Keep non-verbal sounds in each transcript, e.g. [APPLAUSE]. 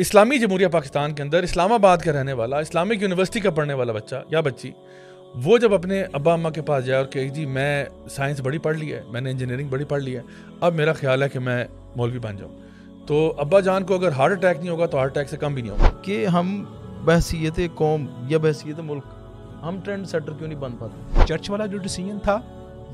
इस्लामी जमहूरिया पाकिस्तान के अंदर इस्लामाबाद का रहने वाला इस्लामिक यूनिवर्सिटी का पढ़ने वाला बच्चा या बच्ची वो जब अपने अब्बा अम्मा के पास जाए और कहे जी मैं साइंस बड़ी पढ़ ली है मैंने इंजीनियरिंग बड़ी पढ़ ली है अब मेरा ख्याल है कि मैं मौलवी बन जाऊँ तो अब्बा जान को अगर हार्ट अटैक नहीं होगा तो हार्ट अटैक से कम भी नहीं होगा कि हम बहसीत कौम या बहसीत मुल्क हम ट्रेंड सेटर क्यों नहीं बन पाते चर्च वाला जो डिसीजन था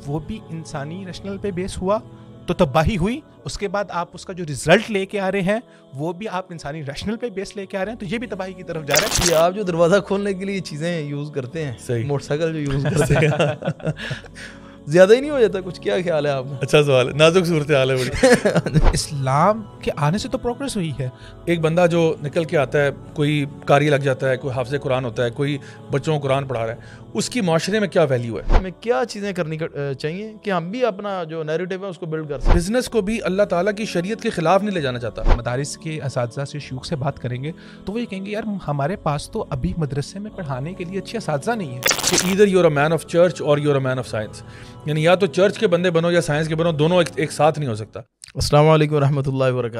वो भी इंसानी रेशनल पे बेस हुआ तो तबाही हुई उसके बाद आप उसका जो रिजल्ट लेके आ रहे हैं वो भी आप इंसानी रैशनल पे बेस लेके आ रहे हैं तो ये भी तबाही की तरफ जा रहा है ये आप जो दरवाज़ा खोलने के लिए चीज़ें यूज़ करते हैं मोटरसाइकिल जो यूज़ करते हैं [LAUGHS] ज्यादा ही नहीं हो जाता कुछ क्या ख्याल है आप अच्छा सवाल है नाजुक सूरत हाल है बड़ी [LAUGHS] इस्लाम के आने से तो प्रोग्रेस हुई है एक बंदा जो निकल के आता है कोई कारी लग जाता है कोई हाफ कुरान होता है कोई बच्चों को कुरान पढ़ा रहा है उसकी माशरे में क्या वैल्यू है हमें क्या चीज़ें करनी कर, चाहिए कि हम भी अपना जो नैरेटिव है उसको बिल्ड कर सकते बिजनेस को भी अल्लाह ताला की शरीयत के खिलाफ नहीं ले जाना चाहता मदारस के इस से शूक से बात करेंगे तो वो ये कहेंगे यार हमारे पास तो अभी मदरसे में पढ़ाने के लिए अच्छे इस नहीं है either you're a man of church और you're a man of science यानी या तो चर्च के बंदे बनो या साइंस के बनो दोनों एक, एक साथ नहीं हो सकता असलम वालेकुम रहमतुल्लाहि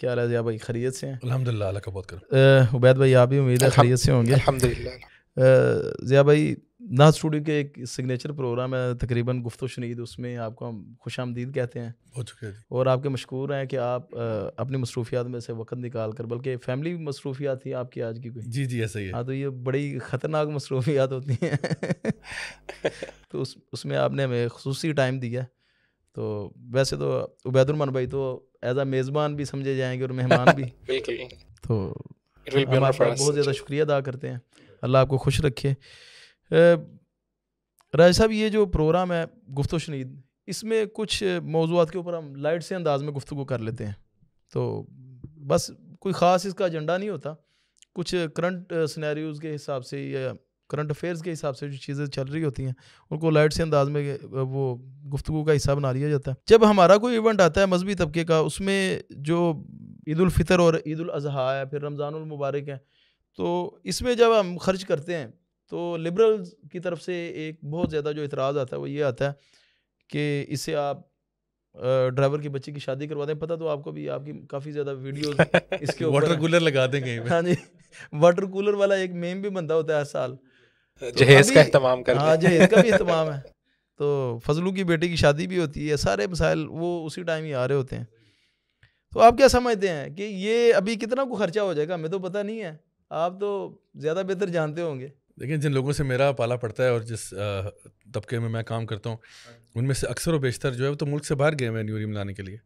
क्या हाल है जिया भाई खरीत से हैं अल्हम्दुलिल्लाह का बहुत कर उबैद भाई आप भी उम्मीद है खरीत से होंगे अल्हम्दुलिल्लाह जिया भाई नाथ स्टूडियो के एक सिग्नेचर प्रोग्राम है तकरीबन गुफ्त शनीद उसमें आपको हम खुश आमदीद कहते हैं बहुत शुक्रिया और आपके मशहूर हैं कि आप आ, अपनी मसरूफियात में से वक्त निकाल कर बल्कि फैमिली मसरूफियात थी आपकी आज की कोई जी जी ऐसा ही है हाँ तो ये बड़ी ख़तरनाक मसरूफियात होती हैं [LAUGHS] तो उस उसमें आपने हमें खसूस टाइम दिया तो वैसे तो उबैदुलरमान भाई तो एज आ मेज़बान भी समझे जाएंगे और मेहमान भी [LAUGHS] तो हम आपका बहुत ज़्यादा शुक्रिया अदा करते हैं अल्लाह आपको खुश रखे राज साहब ये जो प्रोग्राम है गुफ्त शनीद इसमें कुछ मौजूद के ऊपर हम लाइट से अंदाज में गुफ्तु कर लेते हैं तो बस कोई ख़ास इसका एजेंडा नहीं होता कुछ करंट सिनेरियोज़ के हिसाब से या करंट अफेयर्स के हिसाब से जो चीज़ें चल रही होती हैं उनको लाइट से अंदाज में वो गुफ्तु का हिस्सा बना लिया जाता है जब हमारा कोई इवेंट आता है मजहबी तबके का उसमें जो ईदालफ़ितर और ईद है फिर रमज़ानमबारक है तो इसमें जब हम खर्च करते हैं तो लिबरल की तरफ से एक बहुत ज़्यादा जो इतराज़ आता है वो ये आता है कि इससे आप ड्राइवर की बच्ची की शादी करवा दें पता तो आपको भी आपकी काफ़ी ज़्यादा वीडियो इसके वाटर [LAUGHS] कूलर लगा देंगे हाँ जी वाटर कूलर वाला एक मेम भी बनता होता है हर साल जहेज तो का इस्तेमाल कर हाँ जहेज का भी इस्तेमाल है [LAUGHS] तो फजलू की बेटी की शादी भी होती है सारे मसाइल वो उसी टाइम ही आ रहे होते हैं तो आप क्या समझते हैं कि ये अभी कितना को खर्चा हो जाएगा हमें तो पता नहीं है आप तो ज़्यादा बेहतर जानते होंगे लेकिन जिन लोगों से मेरा पाला पड़ता है और जिस तबके में मैं काम करता हूँ अच्छा। उनमें से अक्सर व बेशतर जो है वो तो मुल्क से बाहर गए हुए हैं न्यूरियम लाने के लिए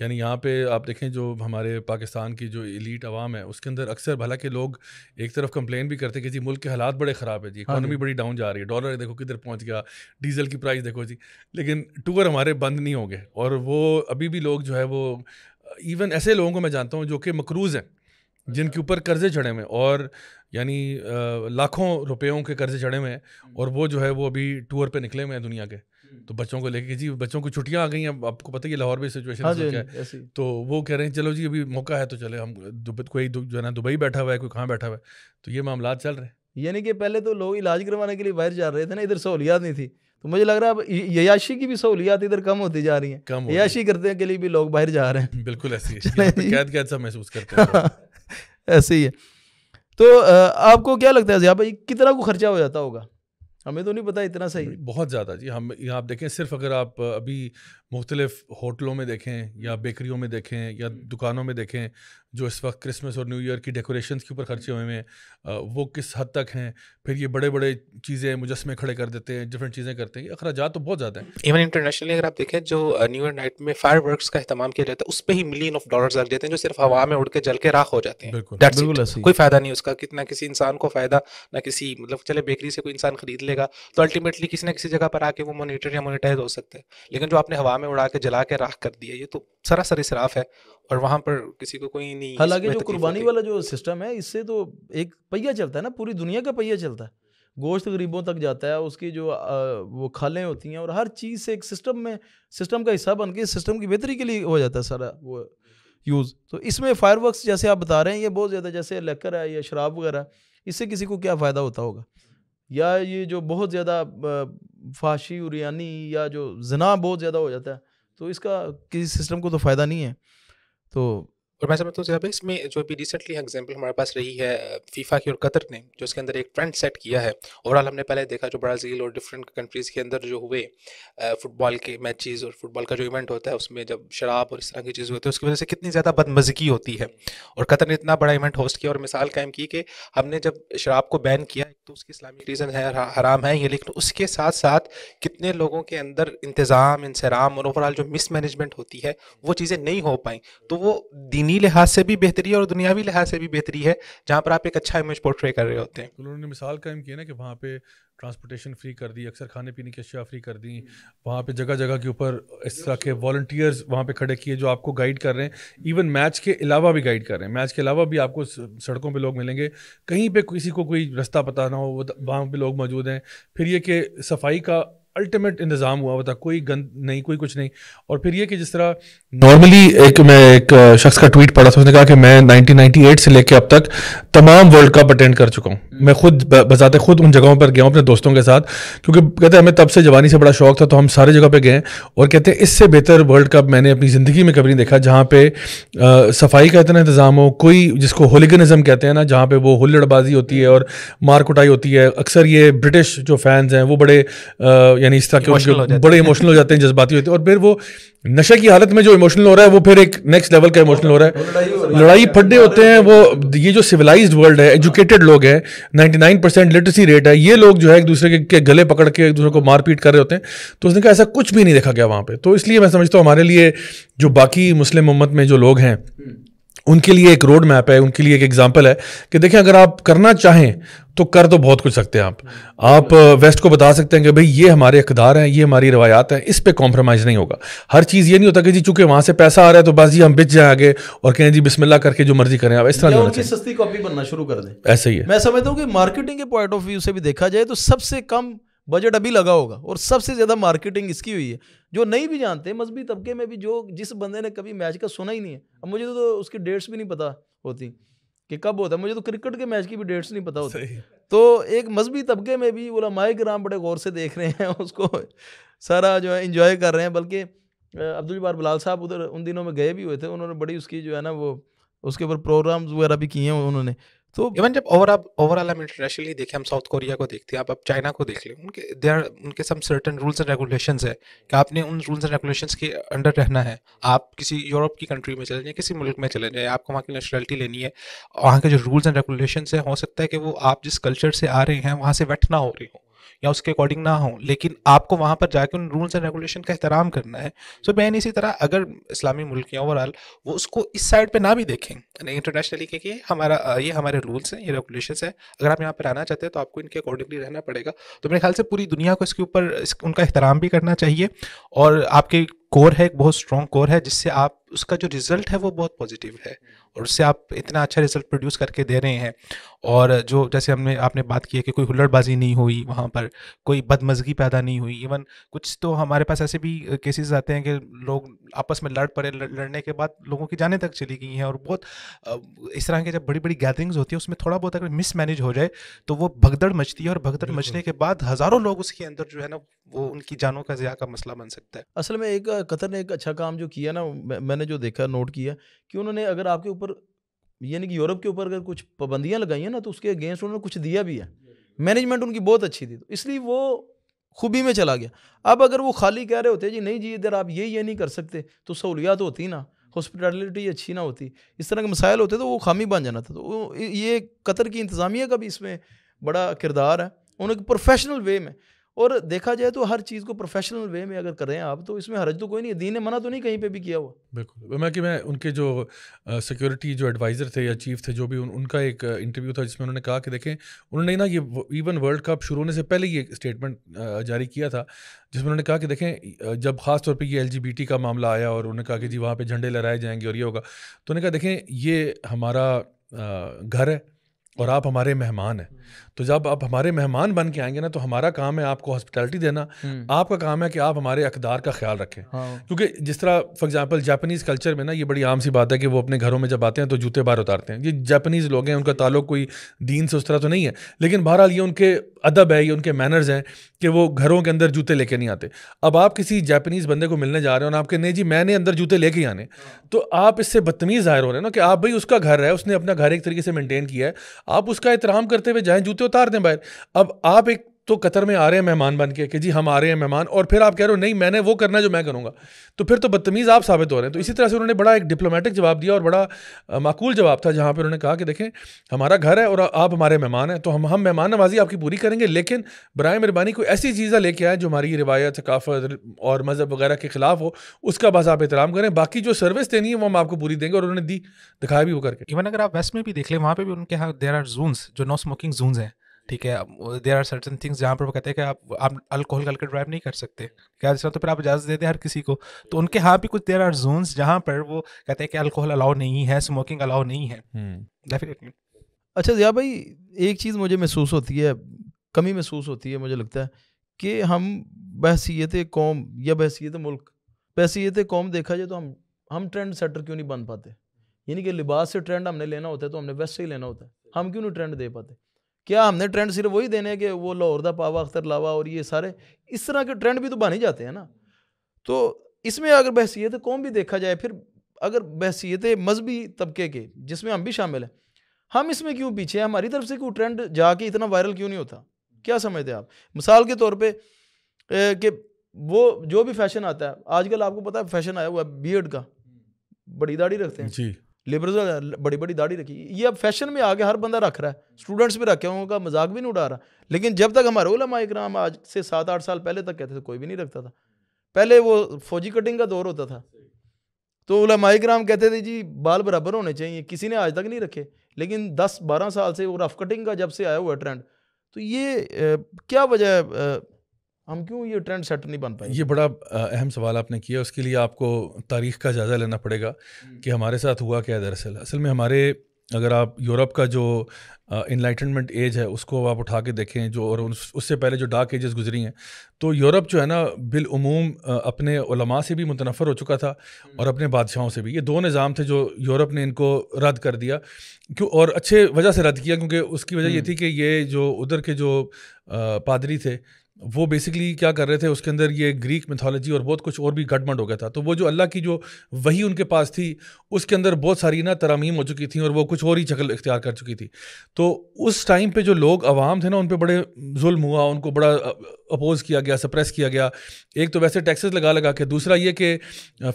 यानी यहाँ पे आप देखें जो हमारे पाकिस्तान की जो इलीट आवाम है उसके अंदर अक्सर भला के लोग एक तरफ कंप्लेन भी करते हैं कि जी मुल्क के हालात बड़े ख़राब है जी इकानमी हाँ बड़ी डाउन जा रही है डॉलर देखो किधर पहुँच गया डीजल की प्राइस देखो जी लेकिन टूर हमारे बंद नहीं हो गए और वो अभी भी लोग जो है वो इवन ऐसे लोगों को मैं जानता हूँ जो कि मकरूज़ हैं जिनके ऊपर कर्जे चढ़े हुए और यानी लाखों रुपयों के कर्जे चढ़े हुए हैं हम्म। और वो जो है वो अभी टूर पे निकले हुए हैं दुनिया के हम्म। तो बच्चों को लेके जी बच्चों को छुट्टियां आ गई हैं आपको पता है लाहौर में सिचुएशन हाँ है तो वो कह रहे हैं चलो जी अभी मौका है तो चले हम कोई जो है ना दुबई बैठा हुआ है कोई कहाँ बैठा हुआ है तो ये मामला चल रहे हैं यानी कि पहले तो लोग इलाज करवाने के लिए बाहर जा रहे थे ना इधर सहूलियात नहीं थी तो मुझे लग रहा है अब याशी की भी सहूलियात इधर कम होती जा रही है कम याशी करने के लिए भी लोग बाहर जा रहे हैं बिल्कुल ऐसी [LAUGHS] कैद कैद सा महसूस करते हैं हाँ। ऐसे ही है तो आपको क्या लगता है जिया भाई कितना को खर्चा हो जाता होगा हमें तो नहीं पता इतना सही बहुत ज़्यादा जी हम यहाँ आप देखें सिर्फ अगर आप अभी मुख्तलिफ होटलों में देखें या बेकरियों में देखें या दुकानों में देखें जो इस वक्त क्रिसमस और न्यू ईयर की डेकोरेशन के ऊपर खर्चे हुए हैं वो किस हद तक हैं फिर ये बड़े बड़े चीज़ें मुजस्मे खड़े कर देते हैं डिफरेंट चीज़ें करते हैं अखराज तो बहुत ज़्यादा हैं इवन इंटरनेशनली अगर आप देखें जो न्यू ईयर नाइट में फायर का इस्तेमाल किया जाता है उस पर ही मिलियन ऑफ डॉलर लग जाते हैं जो सिर्फ हवा में उड़ के जल के राख हो जाते हैं बिल्कुल कोई फ़ायदा नहीं उसका कितना किसी इंसान को फ़ायदा ना किसी मतलब चले बेकरी से कोई इंसान खरीद लेगा तो अल्टीमेटली किसी ना किसी जगह पर आके वो मोनिटर या मोनिटाइज हो सकते हैं लेकिन जो आपने हवा में उड़ा के जला के राख कर दिया ये तो सरासर इसराफ है और वहाँ पर किसी को कोई नहीं हालांकि जो कुर्बानी वाला जो सिस्टम है इससे तो एक पहिया चलता है ना पूरी दुनिया का पहिया चलता है गोश्त गरीबों तक जाता है उसकी जो आ, वो खालें होती हैं और हर चीज़ से एक सिस्टम में सिस्टम का हिस्सा बन के सिस्टम की बेहतरी के लिए हो जाता है सारा वो यूज़ तो इसमें फायर जैसे आप बता रहे हैं ये बहुत ज़्यादा जैसे लेकर है या शराब वगैरह इससे किसी को क्या फ़ायदा होता होगा या ये जो बहुत ज़्यादा फाशी उरियानी या जो जना बहुत ज़्यादा हो जाता है तो इसका किसी सिस्टम को तो फ़ायदा नहीं है tô और मैं समझता हूँ जहाबेक्स इसमें जो भी रिसेंटली एग्जाम्पल हमारे पास रही है फीफा की और कतर ने जो इसके अंदर एक ट्रेंड सेट किया है ओवरऑल हमने पहले देखा जो ब्राज़ील और डिफरेंट कंट्रीज़ के अंदर जो हुए फुटबॉल के मैचेस और फुटबॉल का जो इवेंट होता है उसमें जब शराब और इस तरह की चीज़ें होती है उसकी वजह से कितनी ज़्यादा बदमजगी होती है और कतर ने इतना बड़ा इवेंट होस्ट किया और मिसाल कायम की कि हमने जब शराब को बैन किया तो उसकी इस्लामिक रीज़न है हराम है ये लेकिन उसके साथ साथ कितने लोगों के अंदर इंतज़ाम इंसराम और ओवरऑल जो मिसमैनेजमेंट होती है वो चीज़ें नहीं हो पाई तो वो दीनी ज़हनी लिहाज से भी बेहतरी है और दुनियावी लिहाज से भी बेहतरी है जहाँ पर आप एक अच्छा इमेज पोर्ट्रे कर रहे होते हैं उन्होंने मिसाल कायम की ना कि वहाँ पे ट्रांसपोर्टेशन फ्री कर दी अक्सर खाने पीने की अशिया फ्री कर दी वहाँ पे जगह जगह के ऊपर इस तरह के वॉल्टियर्स वहाँ पे खड़े किए जो आपको गाइड कर रहे हैं इवन मैच के अलावा भी गाइड कर रहे हैं मैच के अलावा भी आपको सड़कों पे लोग मिलेंगे कहीं पे किसी को कोई रास्ता पता ना हो वहाँ पे लोग मौजूद हैं फिर ये कि सफाई का अल्टीमेट इंतज़ाम हुआ हुआ था कोई गंद नहीं कोई कुछ नहीं और फिर ये कि जिस तरह नॉर्मली एक मैं एक शख्स का ट्वीट पढ़ा था उसने कहा कि मैं 1998 से लेकर अब तक तमाम वर्ल्ड कप अटेंड कर चुका हूँ हम्म। मैं खुद बजाते खुद उन जगहों पर गया हूँ अपने दोस्तों के साथ क्योंकि कहते हैं हमें तब से जवानी से बड़ा शौक था तो हम सारे जगह पर गए और कहते हैं इससे बेहतर वर्ल्ड कप मैंने अपनी ज़िंदगी में कभी नहीं देखा जहाँ पे सफाई का इतना इंतज़ाम हो कोई जिसको होलिगनिज़म कहते हैं ना जहाँ पे वो हुल्लड़बाजी होती है और मार कुटाई होती है अक्सर ये ब्रिटिश जो फैंस हैं वो बड़े यानी इस तरह के बड़े इमोशनल हो जाते हैं जज्बाती होते हैं और फिर वो नशे की हालत में जो इमोशनल हो रहा है वो फिर एक नेक्स्ट लेवल का इमोशनल हो रहा है लड़ाई फड्डे होते हैं वो ये जो सिविलाइज वर्ल्ड है एजुकेटेड लोग हैं नाइन्टी परसेंट लिटरेसी रेट है ये लोग जो है एक दूसरे के गले पकड़ के एक दूसरे को मारपीट कर रहे होते हैं तो उसने कहा ऐसा कुछ भी नहीं देखा गया वहाँ पर तो इसलिए मैं समझता हूँ हमारे लिए जो बाकी मुस्लिम उम्मत में जो लोग हैं उनके लिए एक रोड मैप है उनके लिए एक एग्जाम्पल है कि देखें अगर आप करना चाहें तो कर तो बहुत कुछ सकते हैं आप आप वेस्ट को बता सकते हैं कि भाई ये हमारे अकदार हैं ये हमारी रवायात हैं इस पर कॉम्प्रोमाइज़ नहीं होगा हर चीज़ ये नहीं होता कि जी चूंकि वहाँ से पैसा आ रहा है तो बस जी हम बिच जाए आगे और कहें जी बिस्मिल्ला करके जो मर्जी करें आप इस तरह उनकी सस्ती कॉपी बनना शुरू कर दें ऐसे ही है मैं समझता हूँ कि मार्केटिंग के पॉइंट ऑफ व्यू से भी देखा जाए तो सबसे कम बजट अभी लगा होगा और सबसे ज़्यादा मार्केटिंग इसकी हुई है जो नहीं भी जानते मजहबी तबके में भी जो जिस बंदे ने कभी मैच का सुना ही नहीं है अब मुझे तो, उसकी डेट्स भी नहीं पता होती कि कब होता है मुझे तो क्रिकेट के मैच की भी डेट्स नहीं पता होती तो एक मजहबी तबके में भी उलमाए ग्राम बड़े गौर से देख रहे हैं उसको सारा जो है इंजॉय कर रहे हैं बल्कि अब्दुल जबार बिलाल साहब उधर उन दिनों में गए भी हुए थे उन्होंने बड़ी उसकी जो है ना वो उसके ऊपर प्रोग्राम्स वगैरह भी किए हैं उन्होंने तो इवन जब ओवरऑल ओवरऑल हम इंटरनेशनली देखें हम साउथ कोरिया को देखते हैं आप अब चाइना को देख लें उनके दे आर उनके some certain rules and regulation है कि आपने उन रूल्स एंड रेगुलेशन के अंडर रहना है आप किसी यूरोप की कंट्री में चले जाएँ किसी मुल्क में चले जाएँ आपको वहाँ की नेशनलिटी लेनी है वहाँ के जो रूल्स एंड रेगुलेशन है हो सकता है कि वो आप जिस कल्चर से आ रहे हैं वहाँ से वेट ना हो रही हो या उसके अकॉर्डिंग ना हो लेकिन आपको वहाँ पर जाके उन रूल्स एंड रेगुलेशन का एहतराम करना है सो so, बैन इसी तरह अगर इस्लामी मुल्क या ओवरऑल वो उसको इस साइड पर ना भी देखें यानी इंटरनेशनली के कि हमारा ये हमारे रूल्स हैं ये रेगुलेशन है अगर आप यहाँ पर आना चाहते हैं तो आपको इनके अकॉर्डिंगली रहना पड़ेगा तो मेरे ख्याल से पूरी दुनिया को इसके ऊपर उनका एहतराम भी करना चाहिए और आपके कोर है एक बहुत स्ट्रॉन्ग कोर है जिससे आप उसका जो रिजल्ट है वो बहुत पॉजिटिव है और उससे आप इतना अच्छा रिजल्ट प्रोड्यूस करके दे रहे हैं और जो जैसे हमने आपने बात की है कि कोई हुल्लड़बाजी नहीं हुई वहाँ पर कोई बदमजगी पैदा नहीं हुई इवन कुछ तो हमारे पास ऐसे भी केसेस आते हैं कि लोग आपस में लड़ पड़े लड़ने के बाद लोगों की जाने तक चली गई हैं और बहुत इस तरह के जब बड़ी बड़ी गैदरिंग्स होती है उसमें थोड़ा बहुत अगर मिसमैनेज हो जाए तो वो भगदड़ मचती है और भगदड़ मचने के बाद हज़ारों लोग उसके अंदर जो है ना वो उनकी जानों का ज़िया का मसला बन सकता है असल में एक कतर ने एक अच्छा काम जो किया ना मैंने जो देखा नोट किया कि उन्होंने अगर आपके ऊपर यानी कि यूरोप के ऊपर अगर कुछ पाबंदियाँ लगाई हैं ना तो उसके अगेंस्ट उन्होंने कुछ दिया भी है मैनेजमेंट उनकी बहुत अच्छी थी तो इसलिए वो खूबी में चला गया अब अगर वो खाली कह रहे होते जी नहीं जी इधर आप ये ये नहीं कर सकते तो सहूलियात होती ना हॉस्पिटलिटी अच्छी ना होती इस तरह के मसाइल होते तो वो खामी बन जाना था तो ये कतर की इंतज़ामिया का भी इसमें बड़ा किरदार है उन्होंने प्रोफेशनल वे में और देखा जाए तो हर चीज़ को प्रोफेशनल वे में अगर करें आप तो इसमें हरज तो कोई नहीं दीन ने मना तो नहीं कहीं पे भी किया हुआ बिल्कुल मैं कि मैं उनके जो सिक्योरिटी जो एडवाइज़र थे या चीफ थे जो भी उन, उनका एक इंटरव्यू था जिसमें उन्होंने कहा कि देखें उन्होंने ना ये इवन वर्ल्ड कप शुरू होने से पहले ये स्टेटमेंट जारी किया था जिसमें उन्होंने कहा कि देखें जब खास तौर पे ये एल का मामला आया और उन्होंने कहा कि जी वहाँ पर झंडे लहराए जाएंगे और ये होगा तो उन्होंने कहा देखें ये हमारा घर है और आप हमारे मेहमान हैं तो जब आप हमारे मेहमान बन के आएंगे ना तो हमारा काम है आपको हॉस्पिटैलिटी देना हम्म। आपका काम है कि आप हमारे अकदार का ख्याल रखें हाँ। क्योंकि जिस तरह फॉर एग्जांपल जापानीज़ कल्चर में ना ये बड़ी आम सी बात है कि वो अपने घरों में जब आते हैं तो जूते बाहर उतारते हैं ये जापानीज़ लोग हैं उनका ताल्लुक कोई दीन से उस तरह तो नहीं है लेकिन बहरहाल ये उनके अदब है ये उनके मैनर्स हैं कि वो घरों के अंदर जूते लेके नहीं आते अब आप किसी जापानीज़ बंदे को मिलने जा रहे हो और आपके नहीं जी मैंने अंदर जूते लेके आने हाँ। तो आप इससे बदतमीज़ ज़ाहिर हो रहे हैं ना कि आप भाई उसका घर है उसने अपना घर एक तरीके से मेनटेन किया है आप उसका एहतराम करते हुए जाएं जूते उतार दें बाहर अब आप एक तो कतर में आ रहे हैं मेहमान बन के कि जी हम आ रहे हैं मेहमान और फिर आप कह रहे हो नहीं मैंने वो करना जो मैं करूँगा तो फिर तो बदतमीज़ आप साबित हो रहे हैं तो इसी तरह से उन्होंने बड़ा एक डिप्लोमेटिक जवाब दिया और बड़ा माकूल जवाब था जहाँ पर उन्होंने कहा कि देखें हमारा घर है और आप हमारे मेहमान हैं तो हम हम मेहमान नवाजी आपकी पूरी करेंगे लेकिन बरए मेहरबानी कोई ऐसी चीज़ें लेके आए जो हमारी रिवायत काफ़त और मज़हब वगैरह के ख़िलाफ़ हो उसका बस आप एहतराम करें बाकी जो सर्विस देनी है वो हम आपको पूरी देंगे और उन्होंने दी दिखाया भी वो करके इवन अगर आप वेस्ट में भी देख लें वहाँ पर भी उनके यहाँ देर आर जोन्स जो नो स्मोकिंग जोन्स हैं ठीक है देर आर सर्टन थिंग्स जहाँ पर वो कहते हैं कि आप आप अल्कोहल करके ड्राइव नहीं कर सकते क्या दूसरा तो फिर आप इजाज़त दे हैं हर किसी को तो उनके यहाँ भी कुछ देर आर जोन्स जहाँ पर वो कहते हैं कि अल्कोहल अलाउ नहीं है स्मोकिंग अलाउ नहीं है डेफिनेटली हम्म। अच्छा जिया भाई एक चीज़ मुझे महसूस होती है कमी महसूस होती है मुझे लगता है कि हम बहसीत कौम या बहसीत मुल्क बहसीत कौम देखा जाए तो हम हम ट्रेंड सेटर क्यों नहीं बन पाते यानी कि लिबास से ट्रेंड हमने लेना होता है तो हमने वैसे ही लेना होता है हम क्यों नहीं ट्रेंड दे पाते क्या हमने ट्रेंड सिर्फ वही देने के वो लाहौर दा पावा अख्तर लावा और ये सारे इस तरह के ट्रेंड भी तो बन ही जाते हैं ना तो इसमें अगर बहसीत कौम भी देखा जाए फिर अगर बहसीत मजहबी तबके के जिसमें हम भी शामिल हैं हम इसमें क्यों पीछे हैं हमारी तरफ से क्यों ट्रेंड जाके इतना वायरल क्यों नहीं होता क्या समझते आप मिसाल के तौर पर कि वो जो भी फैशन आता है आजकल आपको पता है फैशन आया हुआ है बियड का बड़ी दाढ़ी रखते हैं जी लिबरल बड़ी बड़ी दाढ़ी रखी ये अब फैशन में गया हर बंदा रख रहा है स्टूडेंट्स भी रखे उनका मजाक भी नहीं उड़ा रहा लेकिन जब तक हमारे उलमा इकराम आज से सात आठ साल पहले तक कहते थे कोई भी नहीं रखता था पहले वो फौजी कटिंग का दौर होता था तो उलमा इकराम कहते थे जी बाल बराबर होने चाहिए किसी ने आज तक नहीं रखे लेकिन दस बारह साल से वो रफ कटिंग का जब से आया हुआ ट्रेंड तो ये क्या वजह हम क्यों ये ट्रेंड सेट नहीं बन पाए ये बड़ा अहम सवाल आपने किया उसके लिए आपको तारीख का जायज़ा लेना पड़ेगा हम्म। कि हमारे साथ हुआ क्या दरअसल असल में हमारे अगर आप यूरोप का जो इन्लाइटनमेंट एज है उसको आप उठा के देखें जो और उससे पहले जो डार्क एजेस गुजरी हैं तो यूरोप जो है ना बिलूम अपने उलमा से भी मुतनफ़र हो चुका था हम्म। और अपने बादशाहों से भी ये दो निज़ाम थे जो यूरोप ने इनको रद्द कर दिया क्यों और अच्छे वजह से रद्द किया क्योंकि उसकी वजह ये हम्म। थी कि ये जो उधर के जो पादरी थे वो बेसिकली क्या कर रहे थे उसके अंदर ये ग्रीक मिथोलॉजी और बहुत कुछ और भी गठबंड हो गया था तो वो जो अल्लाह की जो वही उनके पास थी उसके अंदर बहुत सारी ना तरामीम हो चुकी थी और वो कुछ और ही चकल इख्तियार कर चुकी थी तो उस टाइम पे जो लोग आवाम थे ना उन पर बड़े जुल्म हुआ उनको बड़ा अपोज किया गया सप्रेस किया गया एक तो वैसे टैक्सेस लगा लगा के दूसरा ये कि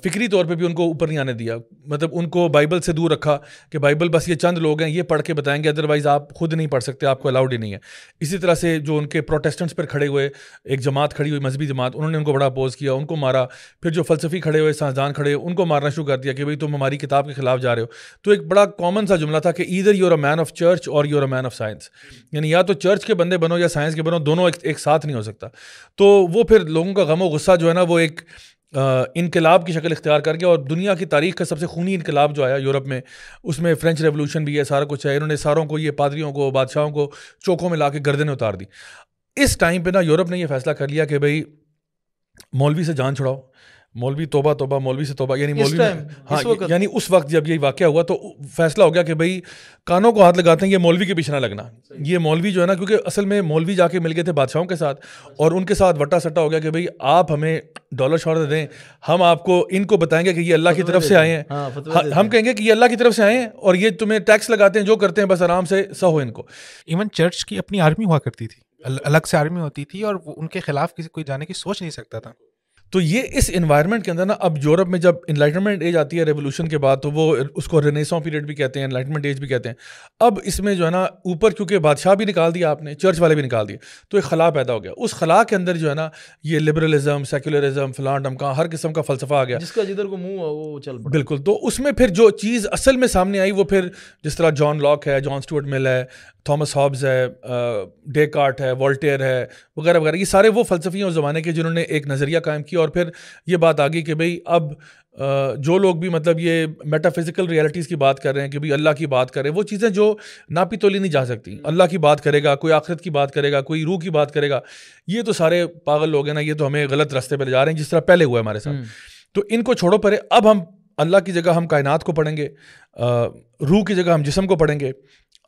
फ़िक्री तौर पे भी उनको ऊपर नहीं आने दिया मतलब उनको बाइबल से दूर रखा कि बाइबल बस ये चंद लोग हैं ये पढ़ के बताएंगे अदरवाइज़ आप खुद नहीं पढ़ सकते आपको अलाउड ही नहीं है इसी तरह से जो उनके प्रोटेस्टेंट्स पर खड़े हुए एक जमात खड़ी हुई मजहबी जमात उन्होंने उनको बड़ा अपोज़ किया उनको मारा फिर जो फलसफी खड़े हुए साइंसदान खड़े हुए उनको मारना शुरू कर दिया कि भाई तुम हमारी किताब के खिलाफ जा रहे हो तो एक बड़ा कॉमन सा जुमला था कि either you're a man of church और you're a man of science यानी या तो चर्च के बंदे बनो या साइंस के बनो दोनों एक साथ नहीं हो सकता था तो वो फिर लोगों का गम व गुस्सा जो है ना वो एक इनकलाब की शक्ल इख्तियार करके और दुनिया की तारीख का सबसे खूनी इनकलाब जो आया यूरोप में उसमें फ्रेंच रेवोल्यूशन भी है सारा कुछ है इन्होंने सारों को ये पादरियों को बादशाहों को चौकों में ला के गर्दनें उतार दी इस टाइम पर ना यूरोप ने यह फैसला कर लिया कि भाई मौलवी से जान छुड़ाओ मौलवी तोबा तोबा मौलवी से तोबा यानी मौलवी हाँ यानी उस वक्त जब ये वाक्य हुआ तो फैसला हो गया कि भाई कानों को हाथ लगाते हैं ये मौलवी के पीछे ना लगना ये मौलवी जो है ना क्योंकि असल में मौलवी जाके मिल गए थे बादशाहों के साथ और उनके साथ वट्टा सट्टा हो गया कि भाई आप हमें डॉलर शॉलर दें हम आपको इनको बताएंगे कि ये अल्लाह की तरफ से आए हैं हाँ, हाँ, हम कहेंगे कि ये अल्लाह की तरफ से आए हैं और ये तुम्हें टैक्स लगाते हैं जो करते हैं बस आराम से सहो इनको इवन चर्च की अपनी आर्मी हुआ करती थी अलग से आर्मी होती थी और उनके खिलाफ किसी कोई जाने की सोच नहीं सकता था तो ये इस इन्वायरमेंट के अंदर ना अब यूरोप में जब इन्लाइटमेंट एज आती है रेवोल्यूशन के बाद तो वो उसको रेनेसों पीरियड भी कहते हैं इन्लाइटमेंट एज भी कहते हैं अब इसमें जो है ना ऊपर क्योंकि बादशाह भी निकाल दिया आपने चर्च वाले भी निकाल दिए तो एक खला पैदा हो गया उस खला के अंदर जो है ना ये लिबरलिज्म सेकुलरिज्म फलान डमका हर किस्म का फलसफा आ गया जिसका जिधर को मुँह वो चल बिल्कुल तो उसमें फिर जो चीज़ असल में सामने आई वो फिर जिस तरह जॉन लॉक है जॉन स्टूअर्ट मिल है थॉमस हॉब्स है डेकार्ट है वॉल्टेयर है वगैरह वगैरह ये सारे वो फ़लसफ़ी उस ज़माने के जिन्होंने एक नज़रिया कायम किया और फिर ये बात आ गई कि भाई अब जो लोग भी मतलब ये मेटाफिज़िकल रियलिटीज़ की बात कर रहे हैं कि भाई अल्लाह की बात करें वो चीज़ें जो नापी तोली नहीं जा सकती हम्म। अल्लाह की बात करेगा कोई आखिरत की बात करेगा कोई रूह की बात करेगा ये तो सारे पागल लोग हैं ना ये तो हमें गलत रास्ते पर ले जा रहे हैं जिस तरह पहले हुआ है हमारे साथ हम्म। तो इनको छोड़ो परे अब हम अल्लाह की जगह हम कायनात को पढ़ेंगे रूह की जगह हम जिसम को पढ़ेंगे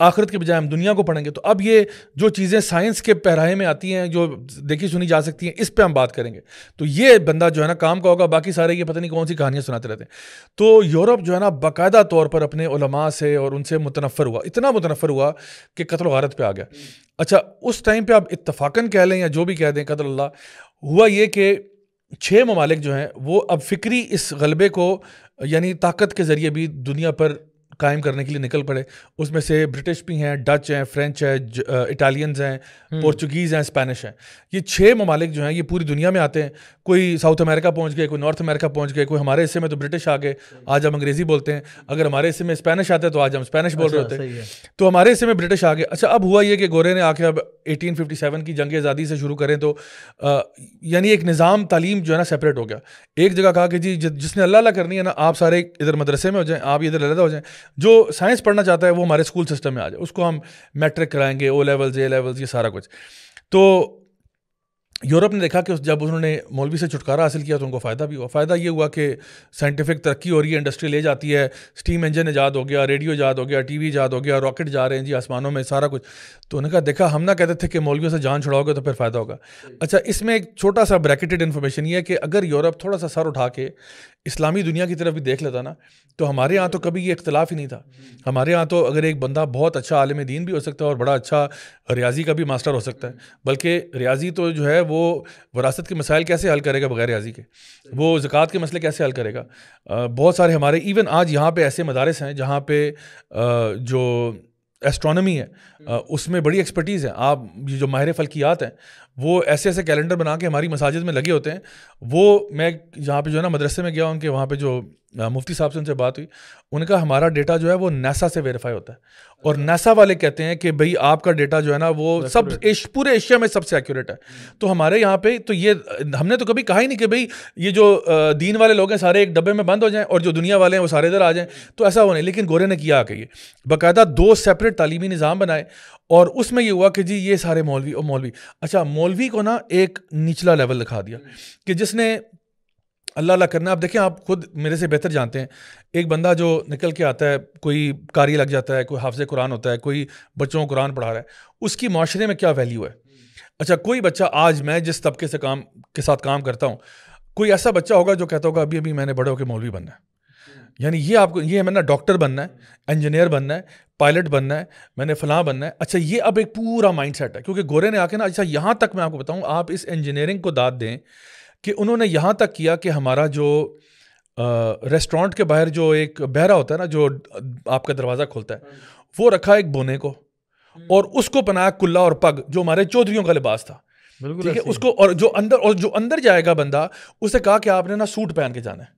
आखिरत के बजाय हम दुनिया को पढ़ेंगे तो अब ये जो चीज़ें साइंस के पहराए में आती हैं जो देखी सुनी जा सकती हैं इस पर हम बात करेंगे तो ये बंदा जो है ना काम का होगा बाकी सारे ये पता नहीं कौन सी कहानियाँ सुनाते रहते हैं तो यूरोप जो है ना बाकायदा तौर पर अपने उलमा से और उनसे मुतनफ़र हुआ इतना मुतनफ़र हुआ कि कतल वारत पर आ गया अच्छा उस टाइम पर आप इतफाक़न कह लें या जो भी कह दें कतल हुआ ये कि छः ममालिक जो हैं वो अब फ़िक्री इस गलबे को यानी ताकत के ज़रिए भी दुनिया पर कायम करने के लिए निकल पड़े उसमें से ब्रिटिश भी हैं डच हैं फ्रेंच हैं इटालियंस हैं हम्म। पोर्चुगीज़ हैं स्पेनिश हैं ये छः ममालिक जो हैं ये पूरी दुनिया में आते हैं कोई साउथ अमेरिका पहुँच गए कोई नॉर्थ अमेरिका पहुँच गए कोई हमारे हिस्से में तो ब्रिटिश आ गए आज हम अंग्रेज़ी बोलते हैं अगर हमारे हिस्से में स्पेनिश आते हैं तो आज हम स्पेनिश बोल अच्छा, रहे होते हैं तो हमारे हिस्से में ब्रिटिश आ गए अच्छा अब हुआ ये कि गोरे ने आके अब एटीन की जंग आज़ादी से शुरू करें तो यानी एक निज़ाम तालीम जो है ना सेपरेट हो गया एक जगह कहा कि जी जिसने अल्लाह अल्लाह करनी है ना आप सारे इधर मदरसे में हो जाएं आप इधर अलहदा हो जाएं जो साइंस पढ़ना चाहता है वो हमारे स्कूल सिस्टम में आ जाए उसको हम मैट्रिक कराएंगे ओ लेवल्स ए लेवल्स ये सारा कुछ तो यूरोप ने देखा कि जब उन्होंने मौलवी से छुटकारा हासिल किया तो उनको फ़ायदा भी हुआ फ़ायदा ये हुआ कि साइंटिफिक तरक्की हो रही है इंडस्ट्री ले जाती है स्टीम इंजन ईजाद हो गया रेडियो ईजाद हो गया टीवी ईजाद हो गया रॉकेट जा रहे हैं जी आसमानों में सारा कुछ तो उन्होंने कहा देखा हम ना कहते थे कि मौलवियों से जान छुड़ाओगे तो फिर फ़ायदा होगा अच्छा इसमें एक छोटा सा ब्रैकेटेड इन्फॉर्मेशन ये है कि अगर यूरोप थोड़ा सा सर उठा के इस्लामी दुनिया की तरफ भी देख लेता ना तो हमारे यहाँ तो कभी ये इख्तलाफ ही नहीं था हमारे यहाँ तो अगर एक बंदा बहुत अच्छा आलम दीन भी हो सकता है और बड़ा अच्छा रियाजी का भी मास्टर हो सकता है बल्कि रियाजी तो जो है वो वरासत के मसाइल कैसे हल करेगा बगैर गाजी के वो ज़क़़त के मसले कैसे हल करेगा बहुत सारे हमारे इवन आज यहाँ पे ऐसे मदारस हैं जहाँ पे जो एस्ट्रोनॉमी है उसमें बड़ी एक्सपर्टीज़ है आप ये जो माहिर फलकियात हैं वो ऐसे ऐसे कैलेंडर बना के हमारी मसाजिद में लगे होते हैं वो मैं जहाँ पे जो है ना मदरसे में गया उनके वहाँ पे जो मुफ्ती साहब से उनसे बात हुई उनका हमारा डेटा जो है वो नासा से वेरीफाई होता है और नासा अच्छा। वाले कहते हैं कि भाई आपका डेटा जो है ना वो सब एश, पूरे एशिया में सबसे एक्यूरेट है तो हमारे यहाँ पे तो ये हमने तो कभी कहा ही नहीं कि भाई ये जो दीन वाले लोग हैं सारे एक डब्बे में बंद हो जाएं और जो दुनिया वाले हैं वो सारे इधर आ जाएं तो ऐसा हो नहीं लेकिन गोरे ने किया आके ये बाकायदा दो सेपरेट तालीमी निज़ाम बनाए और उसमें ये हुआ कि जी ये सारे मौलवी और मौलवी अच्छा मौलवी को ना एक निचला लेवल दिखा दिया कि जिसने अल्लाह अल्लाह करना आप देखें आप खुद मेरे से बेहतर जानते हैं एक बंदा जो निकल के आता है कोई कारी लग जाता है कोई हाफज कुरान होता है कोई बच्चों को कुरान पढ़ा रहा है उसकी माशरे में क्या वैल्यू है अच्छा कोई बच्चा आज मैं जिस तबके से काम के साथ काम करता हूँ कोई ऐसा बच्चा होगा जो कहता होगा अभी अभी मैंने बड़े होकर मौलवी बनना है यानी ये आपको ये मैंने डॉक्टर बनना है इंजीनियर बनना है पायलट बनना है मैंने फलां बनना है अच्छा ये अब एक पूरा माइंड सेट है क्योंकि गोरे ने आके ना अच्छा यहाँ तक मैं आपको बताऊँ आप इस इंजीनियरिंग को दाद दें कि उन्होंने यहाँ तक किया कि हमारा जो रेस्टोरेंट के बाहर जो एक बहरा होता है ना जो आपका दरवाज़ा खोलता है हाँ। वो रखा एक बोने को हम्म। और उसको बनाया कुल्ला और पग जो हमारे चौधरीों का लिबास था ठीक है उसको और जो अंदर और जो अंदर जाएगा बंदा उसे कहा कि आपने ना सूट पहन के जाना है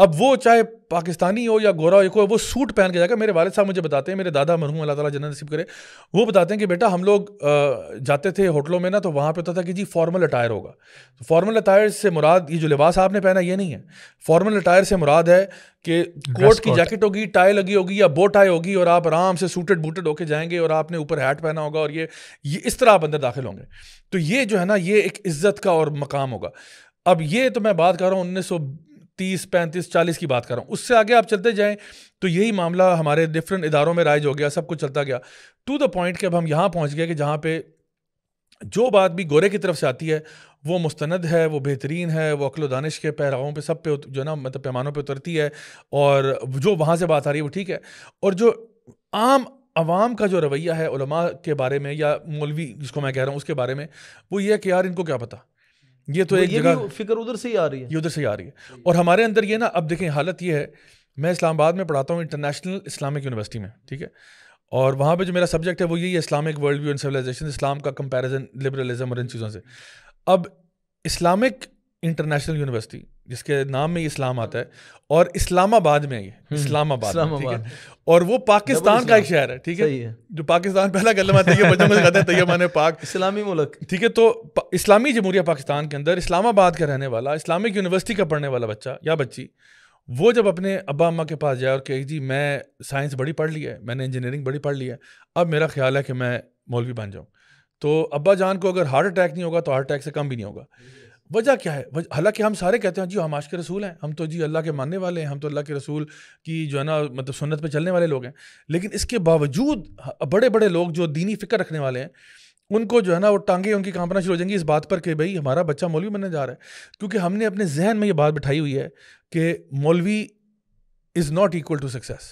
अब वो चाहे पाकिस्तानी हो या गोरा हो कोई वो सूट पहन के जाकर मेरे वालद साहब मुझे बताते हैं मेरे दादा मरहूम अल्लाह ताला जन्नत नसीब करे वो बताते हैं कि बेटा हम लोग जाते थे होटलों में ना तो वहाँ पे होता था कि जी फॉर्मल अटायर होगा तो फॉर्मल अटायर से मुराद ये जो लिबास आपने पहना ये नहीं है फॉर्मल अटायर से मुराद है कि कोट की जैकेट होगी टाई लगी होगी या बो टाई होगी और आप आराम से सूटेड बूटेड होके जाएंगे और आपने ऊपर हैट पहना होगा और ये ये इस तरह आप अंदर दाखिल होंगे तो ये जो है ना ये एक इज्जत का और मकाम होगा अब ये तो मैं बात कर रहा हूँ उन्नीस सौ तीस पैंतीस चालीस की बात कर रहा हूँ उससे आगे आप चलते जाएँ तो यही मामला हमारे डिफरेंट इदारों में राइज हो गया सब कुछ चलता गया टू द पॉइंट कि अब हम यहाँ पहुँच गए कि जहाँ पे जो बात भी गोरे की तरफ से आती है वो मुस्तंद है वो बेहतरीन है वो अक्ल दानिश के पैरावों पे सब पे जो है ना मतलब पैमानों पे उतरती है और जो वहाँ से बात आ रही है वो ठीक है और जो आम आवाम का जो रवैया है उलमा के बारे में या मौलवी जिसको मैं कह रहा हूँ उसके बारे में वो ये है कि यार इनको क्या पता ये तो एक ये जगह फिक्र उधर से ही आ रही है ये उधर से ही आ रही है और हमारे अंदर ये ना अब देखें हालत ये है मैं इस्लामाबाद में पढ़ाता हूँ इंटरनेशनल इस्लामिक यूनिवर्सिटी में ठीक है और वहाँ पे जो मेरा सब्जेक्ट है वो यही है Islamic world view and civilization इस्लाम का कंपैरिजन लिबरलिज्म और इन चीज़ों से अब इस्लामिक इंटरनेशनल यूनिवर्सिटी जिसके नाम में इस्लाम आता है और इस्लामाबाद में ये हम्म, इस्लामाबाद इस्लामाबाद और वो पाकिस्तान का एक शहर है ठीक है? जो पाकिस्तान पहला कलमा था बच्चों पाक इस्लामी मुल्क ठीक है तो इस्लामी जमहूरिया पाकिस्तान के अंदर इस्लामाबाद का रहने वाला इस्लामिक यूनिवर्सिटी का पढ़ने वाला बच्चा या बच्ची वो जब अपने अब्बा अम्मा के पास जाए और कहे जी मैं साइंस बड़ी पढ़ लिया है मैंने इंजीनियरिंग बड़ी पढ़ ली है अब मेरा ख्याल है कि मैं मौलवी बन जाऊँ तो अब्बा जान को अगर हार्ट अटैक नहीं होगा तो हार्ट अटैक से कम भी नहीं होगा वजह क्या है हालांकि हम सारे कहते हैं जी हम आश के रसूल हैं हम तो जी अल्लाह के मानने वाले हैं हम तो अल्लाह के रसूल की जो है ना मतलब सुन्नत पे चलने वाले लोग हैं लेकिन इसके बावजूद बड़े बड़े लोग जो दीनी फ़िक्र रखने वाले हैं उनको जो है ना वो टांगे उनकी कांपना शुरू हो जाएंगी इस बात पर कि भाई हमारा बच्चा मौलवी बनने जा रहा है क्योंकि हमने अपने जहन में ये बात बिठाई हुई है कि मौलवी is not equal to success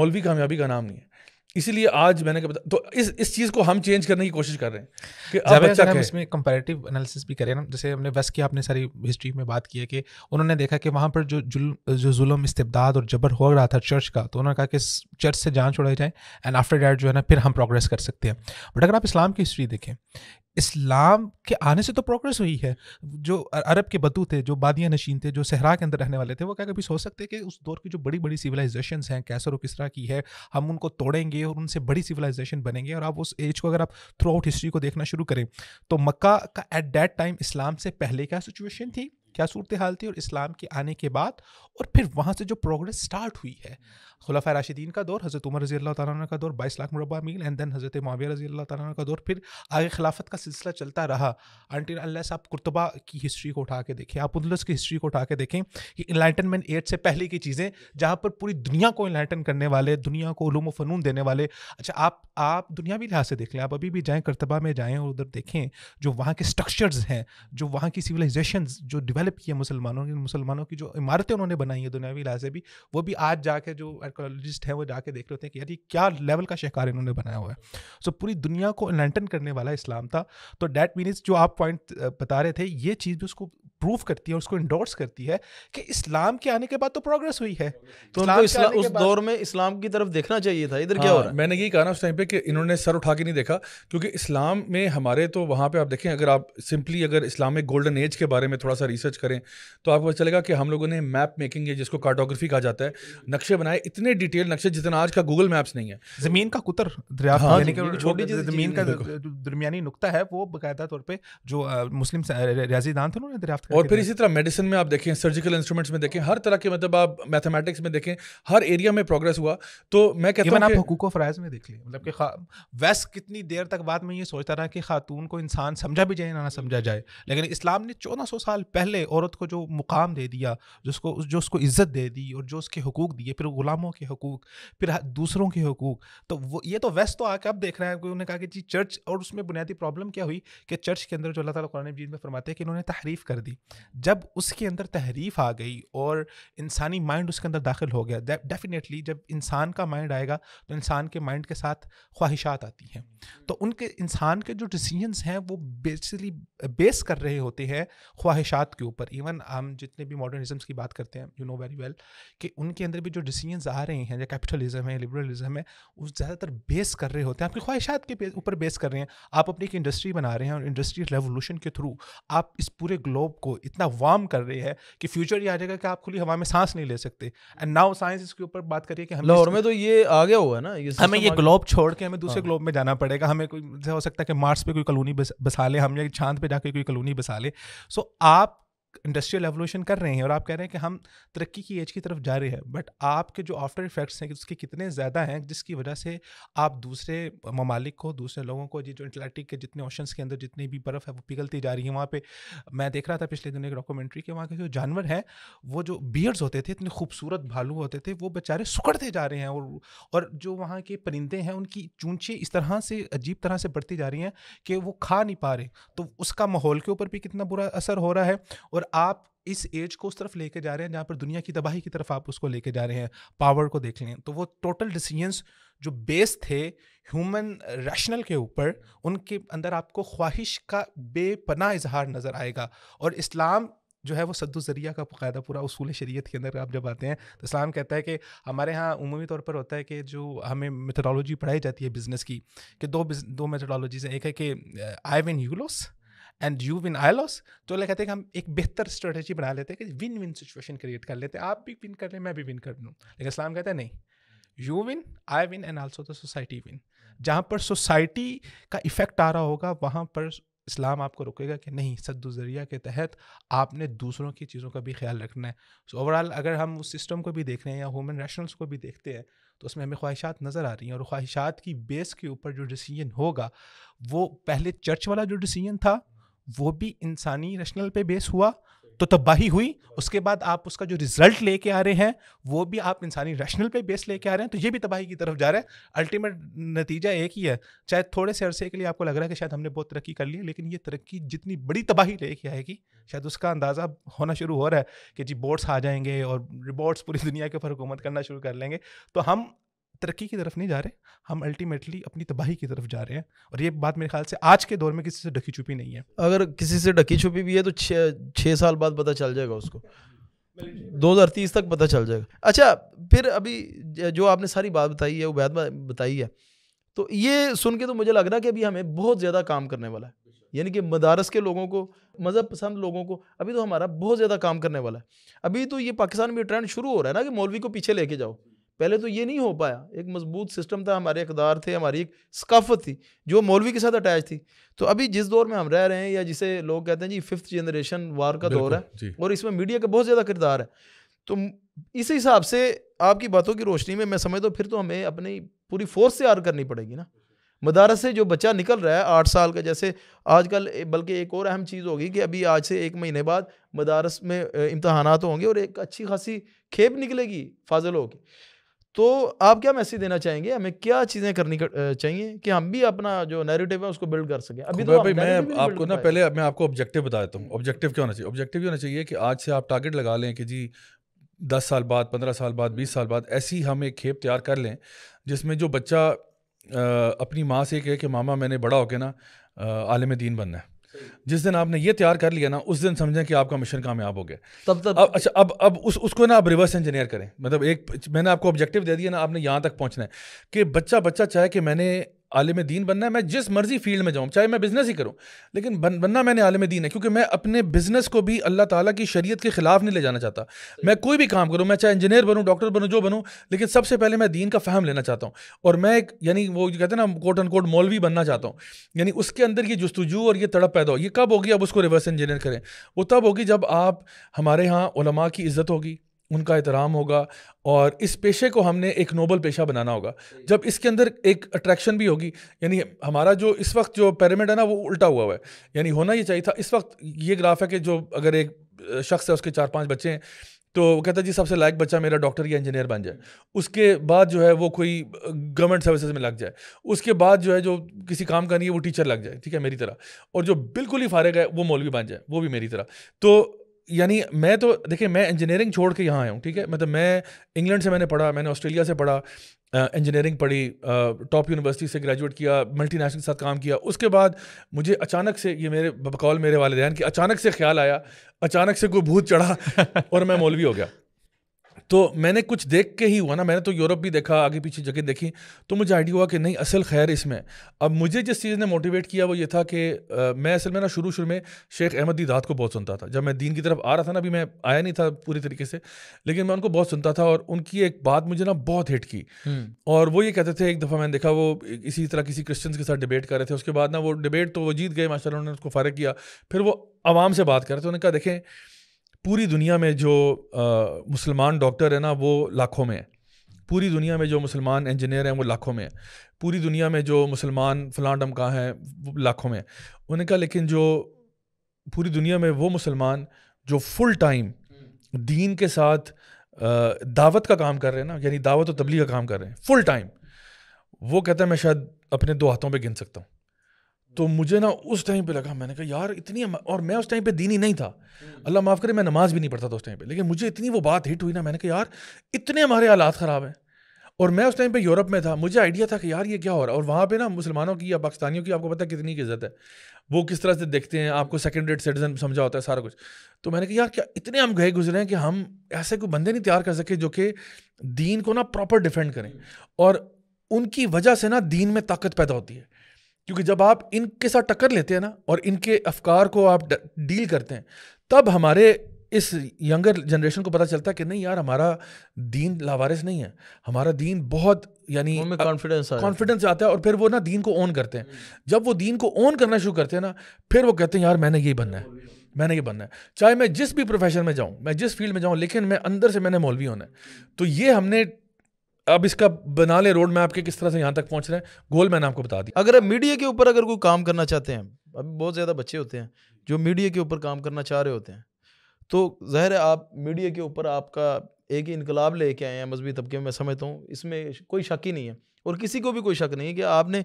मौलवी कामयाबी का नाम नहीं है इसीलिए आज मैंने क्या तो इस इस चीज़ को हम चेंज करने की कोशिश कर रहे हैं कि अब बच्चा हम इसमें कंपैरेटिव एनालिसिस भी करें ना जैसे हमने वेस्ट की आपने सारी हिस्ट्री में बात की है कि उन्होंने देखा कि वहाँ पर जो जुल जो जुल्म इस्तेदाद और जबर हो रहा था चर्च का तो उन्होंने कहा कि चर्च से जान छोड़ाई जाए एंड आफ्टर डैट जो है ना फिर हम प्रोग्रेस कर सकते हैं बट अगर आप इस्लाम की हिस्ट्री देखें इस्लाम के आने से तो प्रोग्रेस हुई है जो अरब के बतू थे जो बादिया नशीन थे जो सहरा के अंदर रहने वाले थे वो क्या कभी सोच सकते कि उस दौर की जो बड़ी बड़ी सिविलाइजेशन हैं कैसर और किसरा की है हम उनको तोड़ेंगे और उनसे बड़ी सिविलाइजेशन बनेंगे और आप उस एज को अगर आप थ्रू आउट हिस्ट्री को देखना शुरू करें तो मक्का का एट दैट टाइम इस्लाम से पहले क्या सिचुएशन थी क्या सूरत हाल थी और इस्लाम के आने के बाद और फिर वहाँ से जो प्रोग्रेस स्टार्ट हुई है खुलाफा राशिदीन का दौर हज़रत उमर रजी अल्लाह का दौर बाईस लाख मुरबा मील एंड देन हज़रत माविया रजी अल्लाह तारा का दौर फिर आगे खिलाफत का सिलसिला चलता रहा आंटी अल्लाह साहब आप कुतबा की हिस्ट्री को उठा के देखें आप उदलस की हिस्ट्री को उठा के देखें कि इलाइटनमेंट एट से पहले की चीज़ें जहाँ पर पूरी दुनिया को इलाइटन करने वाले दुनिया को ूम फ़नून देने वाले अच्छा आप आप भी लिहाज से देख लें आप अभी भी जाएँ करतबा में जाएँ और उधर देखें जो वहाँ के स्ट्रक्चर्स हैं जो वहाँ की सिविलाइजेशन जो डिवेलप किए मुसलमानों की मुसलमानों की जो इमारतें उन्होंने बनाई है दुनियावी लिहाजे भी वो भी आज जाके जो आर्कोलॉजिस्ट हैं वो जाके देख लेते हैं कि यार ये क्या लेवल का शिकार इन्होंने बनाया हुआ है सो so, पूरी दुनिया को लैंटन करने वाला इस्लाम था तो डैट मीन्स जो आप पॉइंट बता रहे थे ये चीज़ भी उसको प्रूफ करती है उसको इंडोर्स करती है कि इस्लाम के आने के बाद तो प्रोग्रेस हुई है तो उनको इस्लाम उस दौर में इस्लाम की तरफ देखना चाहिए था इधर हाँ, क्या हो हाँ, रहा है मैंने यही कहा ना उस टाइम पे कि इन्होंने सर उठा के नहीं देखा क्योंकि इस्लाम में हमारे तो वहाँ पे आप देखें अगर आप सिंपली अगर इस्लामिक गोल्डन एज के बारे में थोड़ा सा रिसर्च करें तो आपको चलेगा कि हम लोगों ने मैप मेकिंग मैपिंग है जिसको कार्टोग्राफी कहा जाता है नक्शे बनाए इतने डिटेल नक्शे जितना आज का गूगल मैप्स नहीं है जमीन का कुतर हाँ, छोटी जमीन का दरमियानी नुकता है वो बाकायदा तौर पर जो मुस्लिम रियाजीदान थे उन्होंने दरियाफ्त और फिर इसी तरह मेडिसिन में आप देखें सर्जिकल इंस्ट्रूमेंट्स में देखें हर तरह के मतलब आप मैथमेटिक्स में देखें हर एरिया में प्रोग्रेस हुआ तो मैं कहता हूँ आप हकूक फ़राज़ में देख लें मतलब कि वैस कितनी देर तक बाद में ये सोचता रहा कि खातून को इंसान समझा भी जाए ना ना समझा जाए लेकिन इस्लाम ने चौदह सौ साल पहले औरत को जो मुकाम दे दिया जिसको जो जो उसको इज्जत दे दी और जो उसके हकूक़ दिए फिर गुलामों के हकूक़ फिर दूसरों के हकूक़ तो वो ये तो वेस्ट तो आके अब देख रहे हैं उन्होंने कहा कि जी चर्च और उसमें बुनियादी प्रॉब्लम क्या हुई कि चर्च के अंदर जो अल्लाह ताला कुरान मजीद में फरमाते हैं कि इन्होंने तहरीफ कर दी जब उसके अंदर तहरीफ आ गई और इंसानी माइंड उसके अंदर दाखिल हो गया डेफिनेटली जब इंसान का माइंड आएगा तो इंसान के माइंड के साथ ख्वाहिशात आती हैं तो उनके इंसान के जो डिसीजनस हैं वो बेसिकली बेस कर रहे होते हैं ख्वाहिशात के ऊपर इवन हम जितने भी मॉडर्निज्म की बात करते हैं यू नो वेरी वेल कि उनके अंदर भी जो डिसीजन आ रहे हैं या कैपिटलिज्म है लिबरलिज्म है उस ज़्यादातर बेस कर रहे होते हैं आपकी ख्वाहिशात के ऊपर बेस कर रहे हैं आप अपनी एक इंडस्ट्री बना रहे हैं और इंडस्ट्री रेवोल्यूशन के थ्रू आप इस पूरे ग्लोब को इतना वार्म कर रहे हैं कि फ्यूचर ये आ जाएगा कि आप खुली हवा में सांस नहीं ले सकते एंड नाउ साइंस इसके ऊपर बात करिए कि लाहौर में तो ये आ गया हुआ ना ये हमें ये ग्लोब छोड़ के हमें दूसरे ग्लोब हाँ। में जाना पड़ेगा हमें कोई हो सकता है कि मार्स पे कोई कॉलोनी बसा ले हम या चांद पे जाके कोई कॉलोनी बसा ले सो आप इंडस्ट्रियल रेवोल्यूशन कर रहे हैं और आप कह रहे हैं कि हम तरक्की की एज की तरफ जा रहे हैं बट आपके जो आफ्टर इफेक्ट्स हैं उसके कितने ज़्यादा हैं जिसकी वजह से आप दूसरे ममालिक को दूसरे लोगों को जो इंटलेक्टिक के जितने ऑप्शन के अंदर जितनी भी बर्फ़ है वो पिघलती जा रही है वहाँ पर मैं देख रहा था पिछले दिन एक डॉक्यूमेंट्री के वहाँ के जो जानवर हैं वो जो बियर्ड्स होते थे इतने खूबसूरत भालू होते थे वो बेचारे सुखड़ते जा रहे हैं और और जो वहाँ के परिंदे हैं उनकी चूंचे इस तरह से अजीब तरह से बढ़ती जा रही हैं कि वो खा नहीं पा रहे तो उसका माहौल के ऊपर भी कितना बुरा असर हो रहा है और आप इस एज को उस तरफ लेके जा रहे हैं जहाँ पर दुनिया की तबाही की तरफ आप उसको लेके जा रहे हैं पावर को देख लें तो वो टोटल डिसीजंस जो बेस थे ह्यूमन रैशनल के ऊपर उनके अंदर आपको ख्वाहिश का बेपना इजहार नज़र आएगा और इस्लाम जो है वो सद्दु जरिया का बायदा पूरा उसूल शरीयत के अंदर आप जब आते हैं तो इस्लाम कहता है कि हमारे यहाँ अमूमी तौर पर होता है कि जो हमें मेथडोलॉजी पढ़ाई जाती है बिज़नेस की कि दो दो मेथडोलॉजीज़ हैं एक है कि I win you lose and you win I loss तो लाइक कहते हैं हम एक बेहतर स्ट्रेटेजी बना लेते हैं कि विन विन सिचुएशन क्रिएट कर लेते हैं आप भी विन कर लें मैं भी विन कर लूँ लेकिन इस्लाम कहता है नहीं you win I win and also the society win जहाँ पर सोसाइटी का इफेक्ट आ रहा होगा वहाँ पर इस्लाम आपको रोकेगा कि नहीं सद्दुजरिया के तहत आपने दूसरों की चीज़ों का भी ख्याल रखना है सो so ओवरऑल अगर हम उस सिस्टम को भी देख रहे हैं या ह्यूमन रैशनल्स को भी देखते हैं तो उसमें हमें ख्वाहिशात नज़र आ रही हैं और ख्वाहिशात की बेस के ऊपर जो डिसीजन होगा वो पहले चर्च वाला जो डिसीजन था वो भी इंसानी रेशनल पे बेस हुआ तो तबाही हुई उसके बाद आप उसका जो रिजल्ट लेके आ रहे हैं वो भी आप इंसानी रैशनल पे बेस लेके आ रहे हैं तो ये भी तबाही की तरफ जा रहे हैं अल्टीमेट नतीजा एक ही है चाहे थोड़े से अरसे के लिए आपको लग रहा है कि शायद हमने बहुत तरक्की कर ली है लेकिन ये तरक्की जितनी बड़ी तबाही लेके आएगी शायद उसका अंदाज़ा होना शुरू हो रहा है कि जी बोर्ड्स आ जाएंगे और रिबोर्ट्स पूरी दुनिया के ऊपर हुकूमत करना शुरू कर लेंगे तो हम तरक्की की तरफ नहीं जा रहे हम अल्टीमेटली अपनी तबाही की तरफ जा रहे हैं और ये बात मेरे ख्याल से आज के दौर में किसी से ढकी छुपी नहीं है अगर किसी से ढकी छुपी भी है तो छः साल बाद पता चल जाएगा उसको दो हज़ार तीस तक पता चल जाएगा अच्छा फिर अभी जो आपने सारी बात बताई है वो बात बताई है तो ये सुन के तो मुझे लग रहा है कि अभी हमें बहुत ज़्यादा काम करने वाला है यानी कि मदारस के लोगों को मज़हब पसंद लोगों को अभी तो हमारा बहुत ज़्यादा काम करने वाला है अभी तो ये पाकिस्तान में ट्रेंड शुरू हो रहा है ना कि मौलवी को पीछे लेके जाओ पहले तो ये नहीं हो पाया एक मजबूत सिस्टम था हमारे अकदार थे हमारी एक सकाफत थी जो मौलवी के साथ अटैच थी तो अभी जिस दौर में हम रह रहे हैं या जिसे लोग कहते हैं जी फिफ्थ जनरेशन वार का दौर है और इसमें मीडिया का बहुत ज़्यादा किरदार है तो इस हिसाब से आपकी बातों की रोशनी में मैं समझता हूँ फिर तो हमें अपनी पूरी फोर्स से आर करनी पड़ेगी ना मदारस से जो बच्चा निकल रहा है आठ साल का जैसे आजकल बल्कि एक और अहम चीज़ होगी कि अभी आज से एक महीने बाद मदारस में इम्तहान होंगे और एक अच्छी खासी खेप निकलेगी फाजल होगी तो आप क्या मैसेज देना चाहेंगे हमें क्या चीज़ें करनी कर, चाहिए कि हम भी अपना जो नैरेटिव है उसको बिल्ड कर सकें अभी तो भाई मैं आपको ना पहले मैं आपको ऑब्जेक्टिव बता देता हूँ ऑब्जेक्टिव क्या होना चाहिए ऑब्जेक्टिव होना चाहिए कि आज से आप टारगेट लगा लें कि जी दस साल बाद पंद्रह साल बाद बीस साल बाद ऐसी हम एक खेप तैयार कर लें जिसमें जो बच्चा अपनी माँ से कहे कि मामा मैंने बड़ा होके ना आलम दीन बनना है जिस दिन आपने ये तैयार कर लिया ना उस दिन समझें कि आपका मिशन कामयाब हो गया तब तब अब अच्छा अब अब उस उसको ना आप रिवर्स इंजीनियर करें मतलब एक मैंने आपको ऑब्जेक्टिव दे दिया ना आपने यहाँ तक पहुँचना है कि बच्चा बच्चा चाहे कि मैंने आलिम दीन बनना है मैं जिस मर्जी फील्ड में जाऊँ चाहे मैं बिज़नेस ही करूँ लेकिन बन, बनना मैंने आलिम दीन है क्योंकि मैं अपने बिज़नेस को भी अल्लाह ताला की शरीयत के ख़िलाफ़ नहीं ले जाना चाहता मैं कोई भी काम करूँ मैं चाहे इंजीनियर बनूँ डॉक्टर बनूँ जो बनूँ लेकिन सबसे पहले मैं दीन का फ़हम लेना चाहता हूँ और मैं एक यानी वो कहते हैं ना कोट एंड कोट मौलवी बनना चाहता हूँ यानी उसके अंदर ये जस्तुजू और ये तड़प पैदा हो ये कब होगी अब उसको रिवर्स इंजीनियर करें वो तब होगी जब आप हमारे यहाँ की इज़्ज़त होगी उनका एहतराम होगा और इस पेशे को हमने एक नोबल पेशा बनाना होगा जब इसके अंदर एक अट्रैक्शन भी होगी यानी हमारा जो इस वक्त जो पैरामिड है ना वो उल्टा हुआ हुआ है यानी होना ये चाहिए था इस वक्त ये ग्राफ है कि जो अगर एक शख्स है उसके चार पांच बच्चे हैं तो वो कहता है जी सबसे लायक बच्चा मेरा डॉक्टर या इंजीनियर बन जाए उसके बाद जो है वो कोई गवर्नमेंट सर्विसेज में लग जाए उसके बाद जो है जो किसी काम का नहीं है वो टीचर लग जाए ठीक है मेरी तरह और जो बिल्कुल ही फारग है वो मौलवी बन जाए वो भी मेरी तरह तो यानी मैं तो देखिए मैं इंजीनियरिंग छोड़ के यहाँ आया हूँ ठीक है मतलब मैं इंग्लैंड से मैंने पढ़ा मैंने ऑस्ट्रेलिया से पढ़ा इंजीनियरिंग uh, पढ़ी टॉप uh, यूनिवर्सिटी से ग्रेजुएट किया मल्टीनेशनल के साथ काम किया उसके बाद मुझे अचानक से ये मेरे बकौल मेरे वाले रहन कि अचानक से ख्याल आया अचानक से कोई भूत चढ़ा और मैं मौलवी हो गया तो मैंने कुछ देख के ही हुआ ना मैंने तो यूरोप भी देखा आगे पीछे जगह देखी तो मुझे आइडिया हुआ कि नहीं असल खैर इसमें अब मुझे जिस चीज़ ने मोटिवेट किया वो ये था कि आ, मैं असल में ना शुरू शुरू में शेख अहमद दीदात को बहुत सुनता था जब मैं दीन की तरफ आ रहा था ना अभी मैं आया नहीं था पूरी तरीके से लेकिन मैं उनको बहुत सुनता था और उनकी एक बात मुझे ना बहुत हिट की हम्म। और वो ये कहते थे एक दफ़ा मैंने देखा वो इसी तरह किसी क्रिश्चन के साथ डिबेट कर रहे थे उसके बाद ना वो डिबेट तो वो जीत गए माशा उन्होंने उसको फारे किया फिर वो आवाम से बात कर रहे थे उन्होंने कहा देखें पूरी दुनिया में जो मुसलमान डॉक्टर है ना वो लाखों में है पूरी दुनिया में जो मुसलमान इंजीनियर हैं वो लाखों में है पूरी दुनिया में जो मुसलमान फलां डमका हैं वो लाखों में है उन्होंने कहा लेकिन जो पूरी दुनिया में वो मुसलमान जो फुल टाइम दीन के साथ दावत का काम कर रहे हैं ना यानी दावत और तबली का काम कर रहे हैं फुल टाइम वो कहता है मैं शायद अपने दो हाथों पे गिन सकता हूँ तो मुझे ना उस टाइम पे लगा मैंने कहा यार इतनी और मैं उस टाइम पे दीनी नहीं था अल्लाह माफ़ करे मैं नमाज भी नहीं पढ़ता था उस टाइम पे लेकिन मुझे इतनी वो बात हिट हुई ना मैंने कहा यार इतने हमारे हालात ख़राब हैं और मैं उस टाइम पे यूरोप में था मुझे आइडिया था कि यार ये क्या हो रहा है और वहाँ पे ना मुसलमानों की या पाकिस्तानियों की आपको पता है कितनी की इज्जत है वो किस तरह से देखते हैं आपको सेकेंड रेट सिटीजन समझा होता है सारा कुछ तो मैंने कहा यार क्या इतने हम गए गुजरे हैं कि हम ऐसे कोई बंदे नहीं तैयार कर सके जो कि दीन को ना प्रॉपर डिफेंड करें और उनकी वजह से ना दीन में ताकत पैदा होती है क्योंकि जब आप इनके साथ टक्कर लेते हैं ना और इनके अफकार को आप डील करते हैं तब हमारे इस यंगर जनरेशन को पता चलता है कि नहीं यार हमारा दीन लावारिस नहीं है हमारा दीन बहुत यानी कॉन्फिडेंस कॉन्फिडेंस आता है और फिर वो ना दीन को ऑन करते हैं हम्म। जब वो दीन को ऑन करना शुरू करते हैं ना फिर वो कहते हैं यार मैंने यही बनना है मैंने ये बनना है चाहे मैं जिस भी प्रोफेशन में जाऊँ मैं जिस फील्ड में जाऊँ लेकिन मैं अंदर से मैंने मौलवी होना है तो ये हमने अब इसका बना लें रोड मैप के किस तरह से यहाँ तक पहुँच रहे हैं गोल मैंने आपको बता दिया अगर आप मीडिया के ऊपर अगर कोई काम करना चाहते हैं अभी बहुत ज़्यादा बच्चे होते हैं जो मीडिया के ऊपर काम करना चाह रहे होते हैं तो ज़ाहिर है आप मीडिया के ऊपर आपका एक ही इनकलाब लेके आए हैं मजहबी तबके में मैं समझता हूँ इसमें कोई शक ही नहीं है और किसी को भी कोई शक नहीं है कि आपने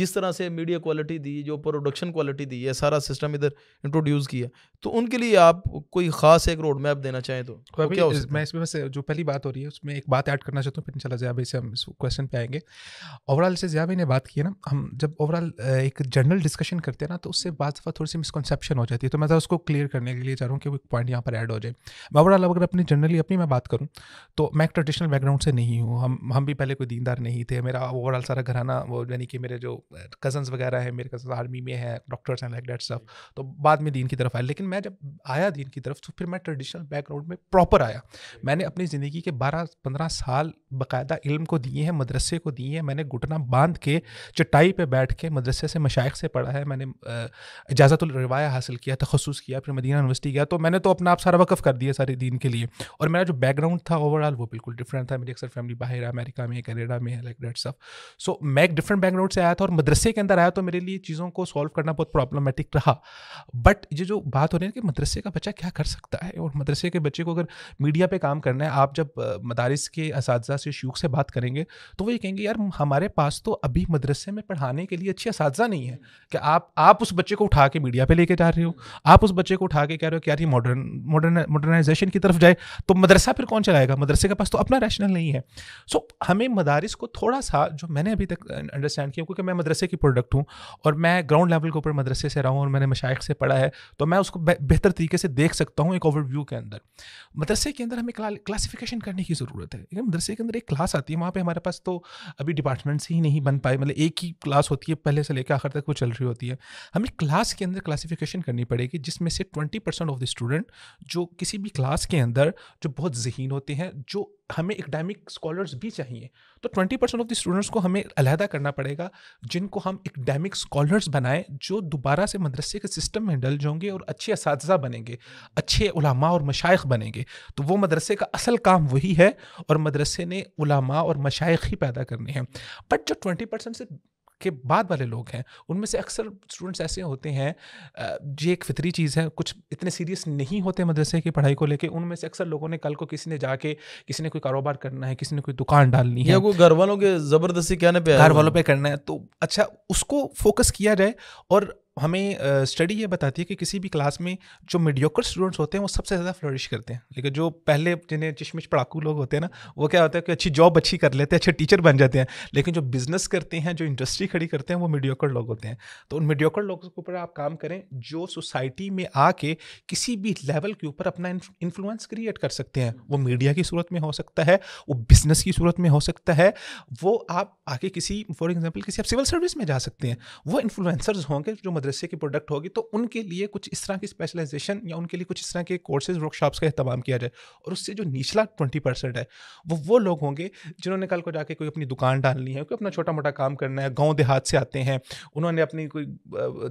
जिस तरह से मीडिया क्वालिटी दी जो प्रोडक्शन क्वालिटी दी है सारा सिस्टम इधर इंट्रोड्यूस किया तो उनके लिए आप कोई खास एक रोड मैप देना चाहें तो, हाँ क्या मैं इसमें से जो पहली बात हो रही है उसमें एक बात ऐड करना चाहता हूँ फिर चला भाई से हम इस क्वेश्चन पे आएंगे ओवरऑल से जया भाई ने बात की है ना हम जब ओवरऑल एक जनरल डिस्कशन करते हैं ना तो उससे बात दफ़ा थोड़ी सी मिसकनसेप्शन हो जाती है तो मैं उसको क्लियर करने के लिए चाह रहा हूँ कि एक पॉइंट यहाँ पर ऐड हो जाए मैं ओवरऑल अगर अपनी जनरली अपनी मैं बात करूँ तो मैं एक ट्रेडिशनल बैकग्राउंड से नहीं हूँ हम हम भी पहले कोई दीनदार नहीं थे मेरा ओवरऑल सारा घराना वो यानी कि मेरे जो कज़न्स वगैरह हैं मेरे कज़न आर्मी में है डॉक्टर्स एंड लाइक डेट सब तो बाद में दीन की तरफ आए लेकिन मैं जब आया दीन की तरफ तो फिर मैं ट्रेडिशनल बैकग्राउंड में प्रॉपर आया मैंने अपनी ज़िंदगी के 12-15 साल बाकायदा इल्म को दिए हैं मदरसे को दिए हैं मैंने घुटना बांध के चटाई पे बैठ के मदरसे से मशाइक से पढ़ा है मैंने रवाया हासिल किया तखसूस किया फिर मदीना यूनिवर्सिटी गया तो मैंने तो अपना आप सारा वक़्फ़ कर दिया सारे दिन के लिए और मेरा जो बैकग्राउंड था ओवरऑल वो बिल्कुल डिफरेंट था मेरी अक्सर फैमिली बाहर है अमेरिका में कनेडा में लाइक डेट सब सो मैं एक डिफरेंट बैकग्राउंड से आया था और मदरसे के अंदर आया तो मेरे लिए चीज़ों को सॉल्व करना बहुत प्रॉब्लमेटिक रहा बट ये जो बात रहे हैं कि मदरसे का बच्चा क्या कर सकता है और मदरसे के बच्चे को अगर मीडिया पे काम करना है आप जब मदारस के इस से शूक से बात करेंगे तो वो ये कहेंगे यार हमारे पास तो अभी मदरसे में पढ़ाने के लिए अच्छी इस नहीं है कि आप आप उस बच्चे को उठा के मीडिया पर लेके जा रहे हो आप उस बच्चे को उठा के कह रहे हो कि यार ये मॉडर्न मॉडर्न मॉडर्नाइजेशन की तरफ जाए तो मदरसा फिर कौन चलाएगा मदरसे के पास तो अपना रैशनल नहीं है सो हमें मदारस को थोड़ा सा जो मैंने अभी तक अंडरस्टैंड किया क्योंकि मैं मदरसे की प्रोडक्ट हूँ और मैं ग्राउंड लेवल के ऊपर मदरसे से रहा हूँ और मैंने मशाइ से पढ़ा है तो मैं उसको मैं बेहतर तरीके से देख सकता हूँ एक ओवरव्यू के अंदर मदरसे के अंदर हमें क्लासिफिकेशन करने की ज़रूरत है मदरसे के अंदर एक क्लास आती है वहाँ पर हमारे पास तो अभी डिपार्टमेंट्स ही नहीं बन पाए मतलब एक ही क्लास होती है पहले से लेकर आखिर तक वो चल रही होती है हमें क्लास के अंदर क्लासिफिकेशन करनी पड़ेगी जिसमें से twenty percent of the student जो किसी भी क्लास के अंदर जो बहुत जहीन होते हैं जो हमें इकडेमिक स्कॉलर्स भी चाहिए तो twenty percent of the students को हमें अलहदा करना पड़ेगा जिनको हम इकडेमिक स्कॉलर्स बनाएं जो दोबारा से मदरसे के सिस्टम में डल जाएंगे और अच्छे इस बनेंगे अच्छे उलामा और मशाइख बनेंगे तो वो मदरसे का असल काम वही है और मदरसे ने उलामा और मशाइख ही पैदा करने हैं बट जो ट्वेंटी परसेंट से के बाद वाले लोग हैं उनमें से अक्सर स्टूडेंट्स ऐसे होते हैं ये एक फितरी चीज़ है कुछ इतने सीरियस नहीं होते मदरसे की पढ़ाई को लेकर उनमें से अक्सर लोगों ने कल को किसी ने जाके किसी ने कोई कारोबार करना है किसी ने कोई दुकान डालनी है कोई घर वालों के ज़बरदस्ती कहने पर घर वालों पर करना है तो अच्छा उसको फोकस किया जाए और हमें स्टडी ये बताती है कि किसी भी क्लास में जो मीडियोकर स्टूडेंट्स होते हैं वो सबसे ज़्यादा फ्लरिश करते हैं लेकिन जो पहले जिन्हें चश्मिश पड़ाकू लोग होते हैं ना वो क्या होता है कि अच्छी जॉब अच्छी कर लेते हैं अच्छे टीचर बन जाते हैं लेकिन जो बिज़नेस करते हैं जो इंडस्ट्री खड़ी करते हैं वो मीडियोकर लोग होते हैं तो उन मीडियोकर लोगों के ऊपर आप काम करें जो सोसाइटी में आके किसी भी लेवल के ऊपर अपना इन्फ्लुएंस क्रिएट कर सकते हैं वो मीडिया की सूरत में हो सकता है वो बिज़नेस की सूरत में हो सकता है वो आप आके किसी फॉर एग्जाम्पल किसी आप सिविल सर्विस में जा सकते हैं वो इन्फ्लुएंसर्स होंगे जो मदरसे की प्रोडक्ट होगी तो उनके लिए कुछ इस तरह की स्पेशलाइजेशन या उनके लिए कुछ इस तरह के कोर्सेज वर्कशॉप्स का अहतमाम किया जाए और उससे जो निचला ट्वेंटी परसेंट है वो वो लोग होंगे जिन्होंने कल को जाके कोई अपनी दुकान डालनी है कोई अपना छोटा मोटा काम करना है गाँव देहात से आते हैं उन्होंने अपनी कोई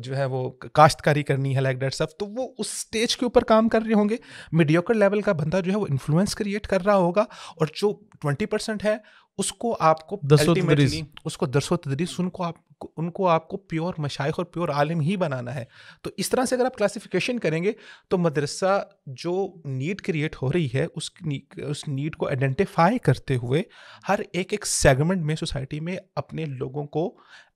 जो है वो काश्तकारी करनी है लाइक डेट सब तो वो उस स्टेज के ऊपर काम कर रहे होंगे मीडियोकर लेवल का बंदा जो है वो इन्फ्लुएंस क्रिएट कर रहा होगा और जो ट्वेंटी परसेंट है उसको आपको उसको दरसो तदरीस उनको आप उनको आपको प्योर मशाइ और प्योर आलिम ही बनाना है तो इस तरह से अगर आप क्लासिफिकेशन करेंगे तो मदरसा जो नीड क्रिएट हो रही है उस उस नीड को आइडेंटिफाई करते हुए हर एक एक सेगमेंट में सोसाइटी में अपने लोगों को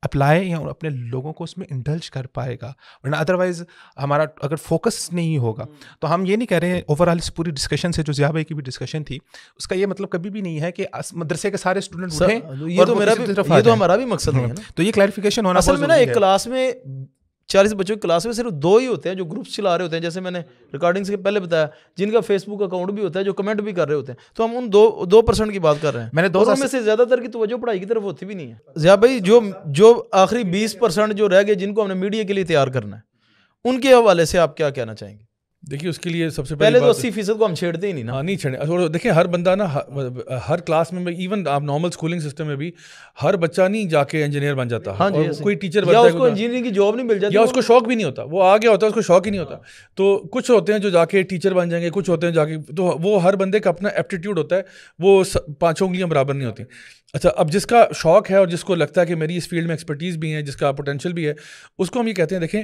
अप्लाई या अपने लोगों को उसमें इंडल्ज कर पाएगा वरना अदरवाइज हमारा अगर फोकस नहीं होगा हम्म। तो हम ये नहीं कह रहे हैं ओवरऑल इस पूरी डिस्कशन से जो जिया भाई की भी डिस्कशन थी उसका ये मतलब कभी भी नहीं है कि मदरसे के सारे स्टूडेंट उठें ये तो मेरा भी ये तो हमारा भी मकसद है हम्म। तो ये क्लैरिफिक क्लैरिफिकेशन होना असल में ना एक क्लास में चालीस बच्चों की क्लास में सिर्फ दो ही होते हैं जो ग्रुप्स चला रहे होते हैं जैसे मैंने रिकॉर्डिंग से पहले बताया जिनका फेसबुक अकाउंट भी होता है जो कमेंट भी कर रहे होते हैं तो हम उन दो दो परसेंट की बात कर रहे हैं मैंने दो में से ज्यादातर की तो पढ़ाई की तरफ होती भी नहीं है जहाँ भाई जो जो आखिरी बीस जो रह गए जिनको हमने मीडिया के लिए तैयार करना है उनके हवाले से आप क्या कहना चाहेंगे देखिए उसके लिए सबसे पहले तो अस्सी फीसद को हम छेड़ते ही नहीं ना हाँ नहीं छेड़े और देखिए हर बंदा ना हर क्लास में इवन आप नॉर्मल स्कूलिंग सिस्टम में भी हर बच्चा नहीं जाके इंजीनियर बन जाता हाँ और कोई टीचर बनता उसको इंजीनियरिंग की जॉब नहीं मिल जाती या उसको शौक भी नहीं होता वो आ गया होता है उसको शौक ही नहीं होता हाँ। तो कुछ होते हैं जो जाके टीचर बन जाएंगे कुछ होते हैं जाके तो वो हर बंदे का अपना एप्टीट्यूड होता है वो पाँचों उंगलियाँ बराबर नहीं होती अच्छा अब जिसका शौक है और जिसको लगता है कि मेरी इस फील्ड में एक्सपर्टीज़ भी है जिसका पोटेंशियल भी है उसको हम ये कहते हैं देखें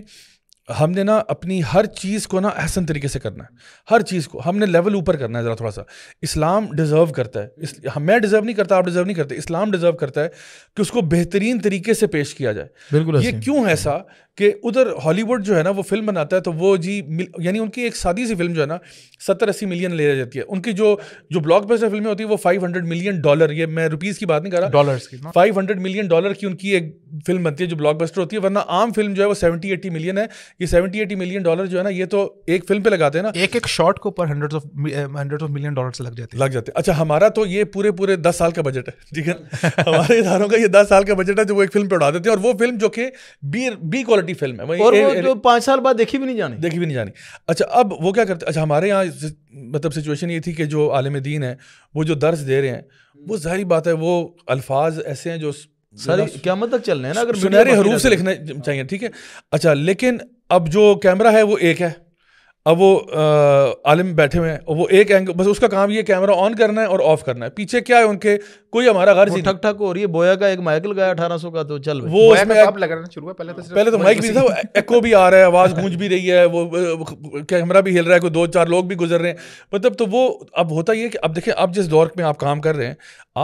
हमने ना अपनी हर चीज़ को ना अहसन तरीके से करना है हर चीज़ को हमने लेवल ऊपर करना है ज़रा थोड़ा सा इस्लाम डिज़र्व करता है इस मैं डिज़र्व नहीं करता आप डिज़र्व नहीं करते इस्लाम डिज़र्व करता है कि उसको बेहतरीन तरीके से पेश किया जाए बिल्कुल ये क्यों ऐसा कि उधर हॉलीवुड जो है ना वो फिल्म बनाता है तो वो जी यानी उनकी एक सादी सी फिल्म जो है ना सत्तर अस्सी मिलियन ले जाती है उनकी जो जो ब्लॉक बेस्टर फिल्में होती है वो फाइव हंड्रेड मिलियन डॉलर ये मैं रुपीज़ की बात नहीं कर रहा डॉलर्स की फाइव हंड्रेड मिलियन डॉलर की उनकी एक फिल्म बनती है जो ब्लॉक बेस्टर होती है वरना आम फिल्म जो है वो सेवेंटी एटी मिलियन है ये सेवेंटी एटी मिलियन डॉलर जो है ना ये तो एक फिल्म पे लगाते हैं ना एक एक शॉट के ऊपर hundred of hundred of million dollar लग जाते हैं लग जाते हैं अच्छा हमारा तो ये पूरे पूरे दस साल का बजट है ठीक है हमारे इधारों का ये दस साल का बजट है जो वो एक फिल्म पर उड़ा देते हैं और वो फिल्म जो कि B B quality quality film है और ए, वो जो पाँच साल बाद देखी भी नहीं जानी देखी भी नहीं जानी अच्छा अब वो क्या करते अच्छा हमारे यहाँ मतलब सिचुएशन ये थी कि जो आलम दीन है वो जो दर्ज दे रहे हैं वो जाहिर बात है वो अल्फाज ऐसे हैं जो सर क्या तक मतलब चल रहे हैं ना अगर सुनहरे हरूफ से लिखना चाहिए ठीक है अच्छा लेकिन अब जो कैमरा है वो एक है अब वो आलिम बैठे हुए हैं और वो एक एंगल बस उसका काम ये कैमरा ऑन करना है और ऑफ करना है पीछे क्या है उनके कोई हमारा घर ठक ठक हो रही है बोया का एक माइकल गया अठारह का तो चल वो उसमें तो आप लगाना शुरू पहले तो पहले तो माइक भी था एको भी आ रहा है आवाज़ गूंज भी रही है वो कैमरा भी हिल रहा है कोई दो चार लोग भी गुजर रहे हैं मतलब तो वो अब होता ये कि अब देखिए अब जिस दौर में आप काम कर रहे हैं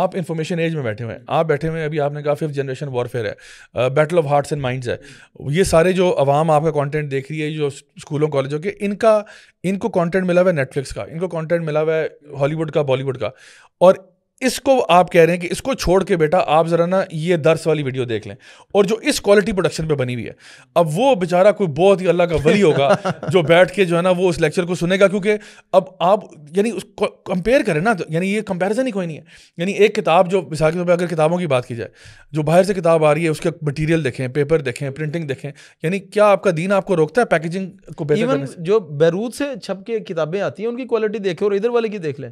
आप इंफॉर्मेशन एज में बैठे हुए हैं आप बैठे हुए हैं अभी आपने कहा फिफ्थ जनरेशन वॉरफेयर है battle of hearts and minds है ये सारे जो आवाम आपका कॉन्टेंट देख रही है जो स्कूलों कॉलेजों के इनका इनका इनको कंटेंट मिला हुआ है नेटफ्लिक्स का इनको कंटेंट मिला हुआ है हॉलीवुड का बॉलीवुड का और इसको आप कह रहे हैं कि इसको छोड़ के बेटा आप ज़रा ना ये दर्स वाली वीडियो देख लें और जो इस क्वालिटी प्रोडक्शन पे बनी हुई है अब वो बेचारा कोई बहुत ही अल्लाह का वली होगा [LAUGHS] जो बैठ के जो है ना वो उस लेक्चर को सुनेगा क्योंकि अब आप यानी उसको कंपेयर करें ना तो यानी ये कंपेरिजन ही कोई नहीं है यानी एक किताब जो मिसाल के तौर पर अगर किताबों की बात की जाए जो बाहर से किताब आ रही है उसके मटीरियल देखें पेपर देखें प्रिंटिंग देखें यानी क्या आपका दीन आपको रोकता है पैकेजिंग को बेहतर जो बैरूद से छप के किताबें आती हैं उनकी क्वालिटी देखें और इधर वाले की देख लें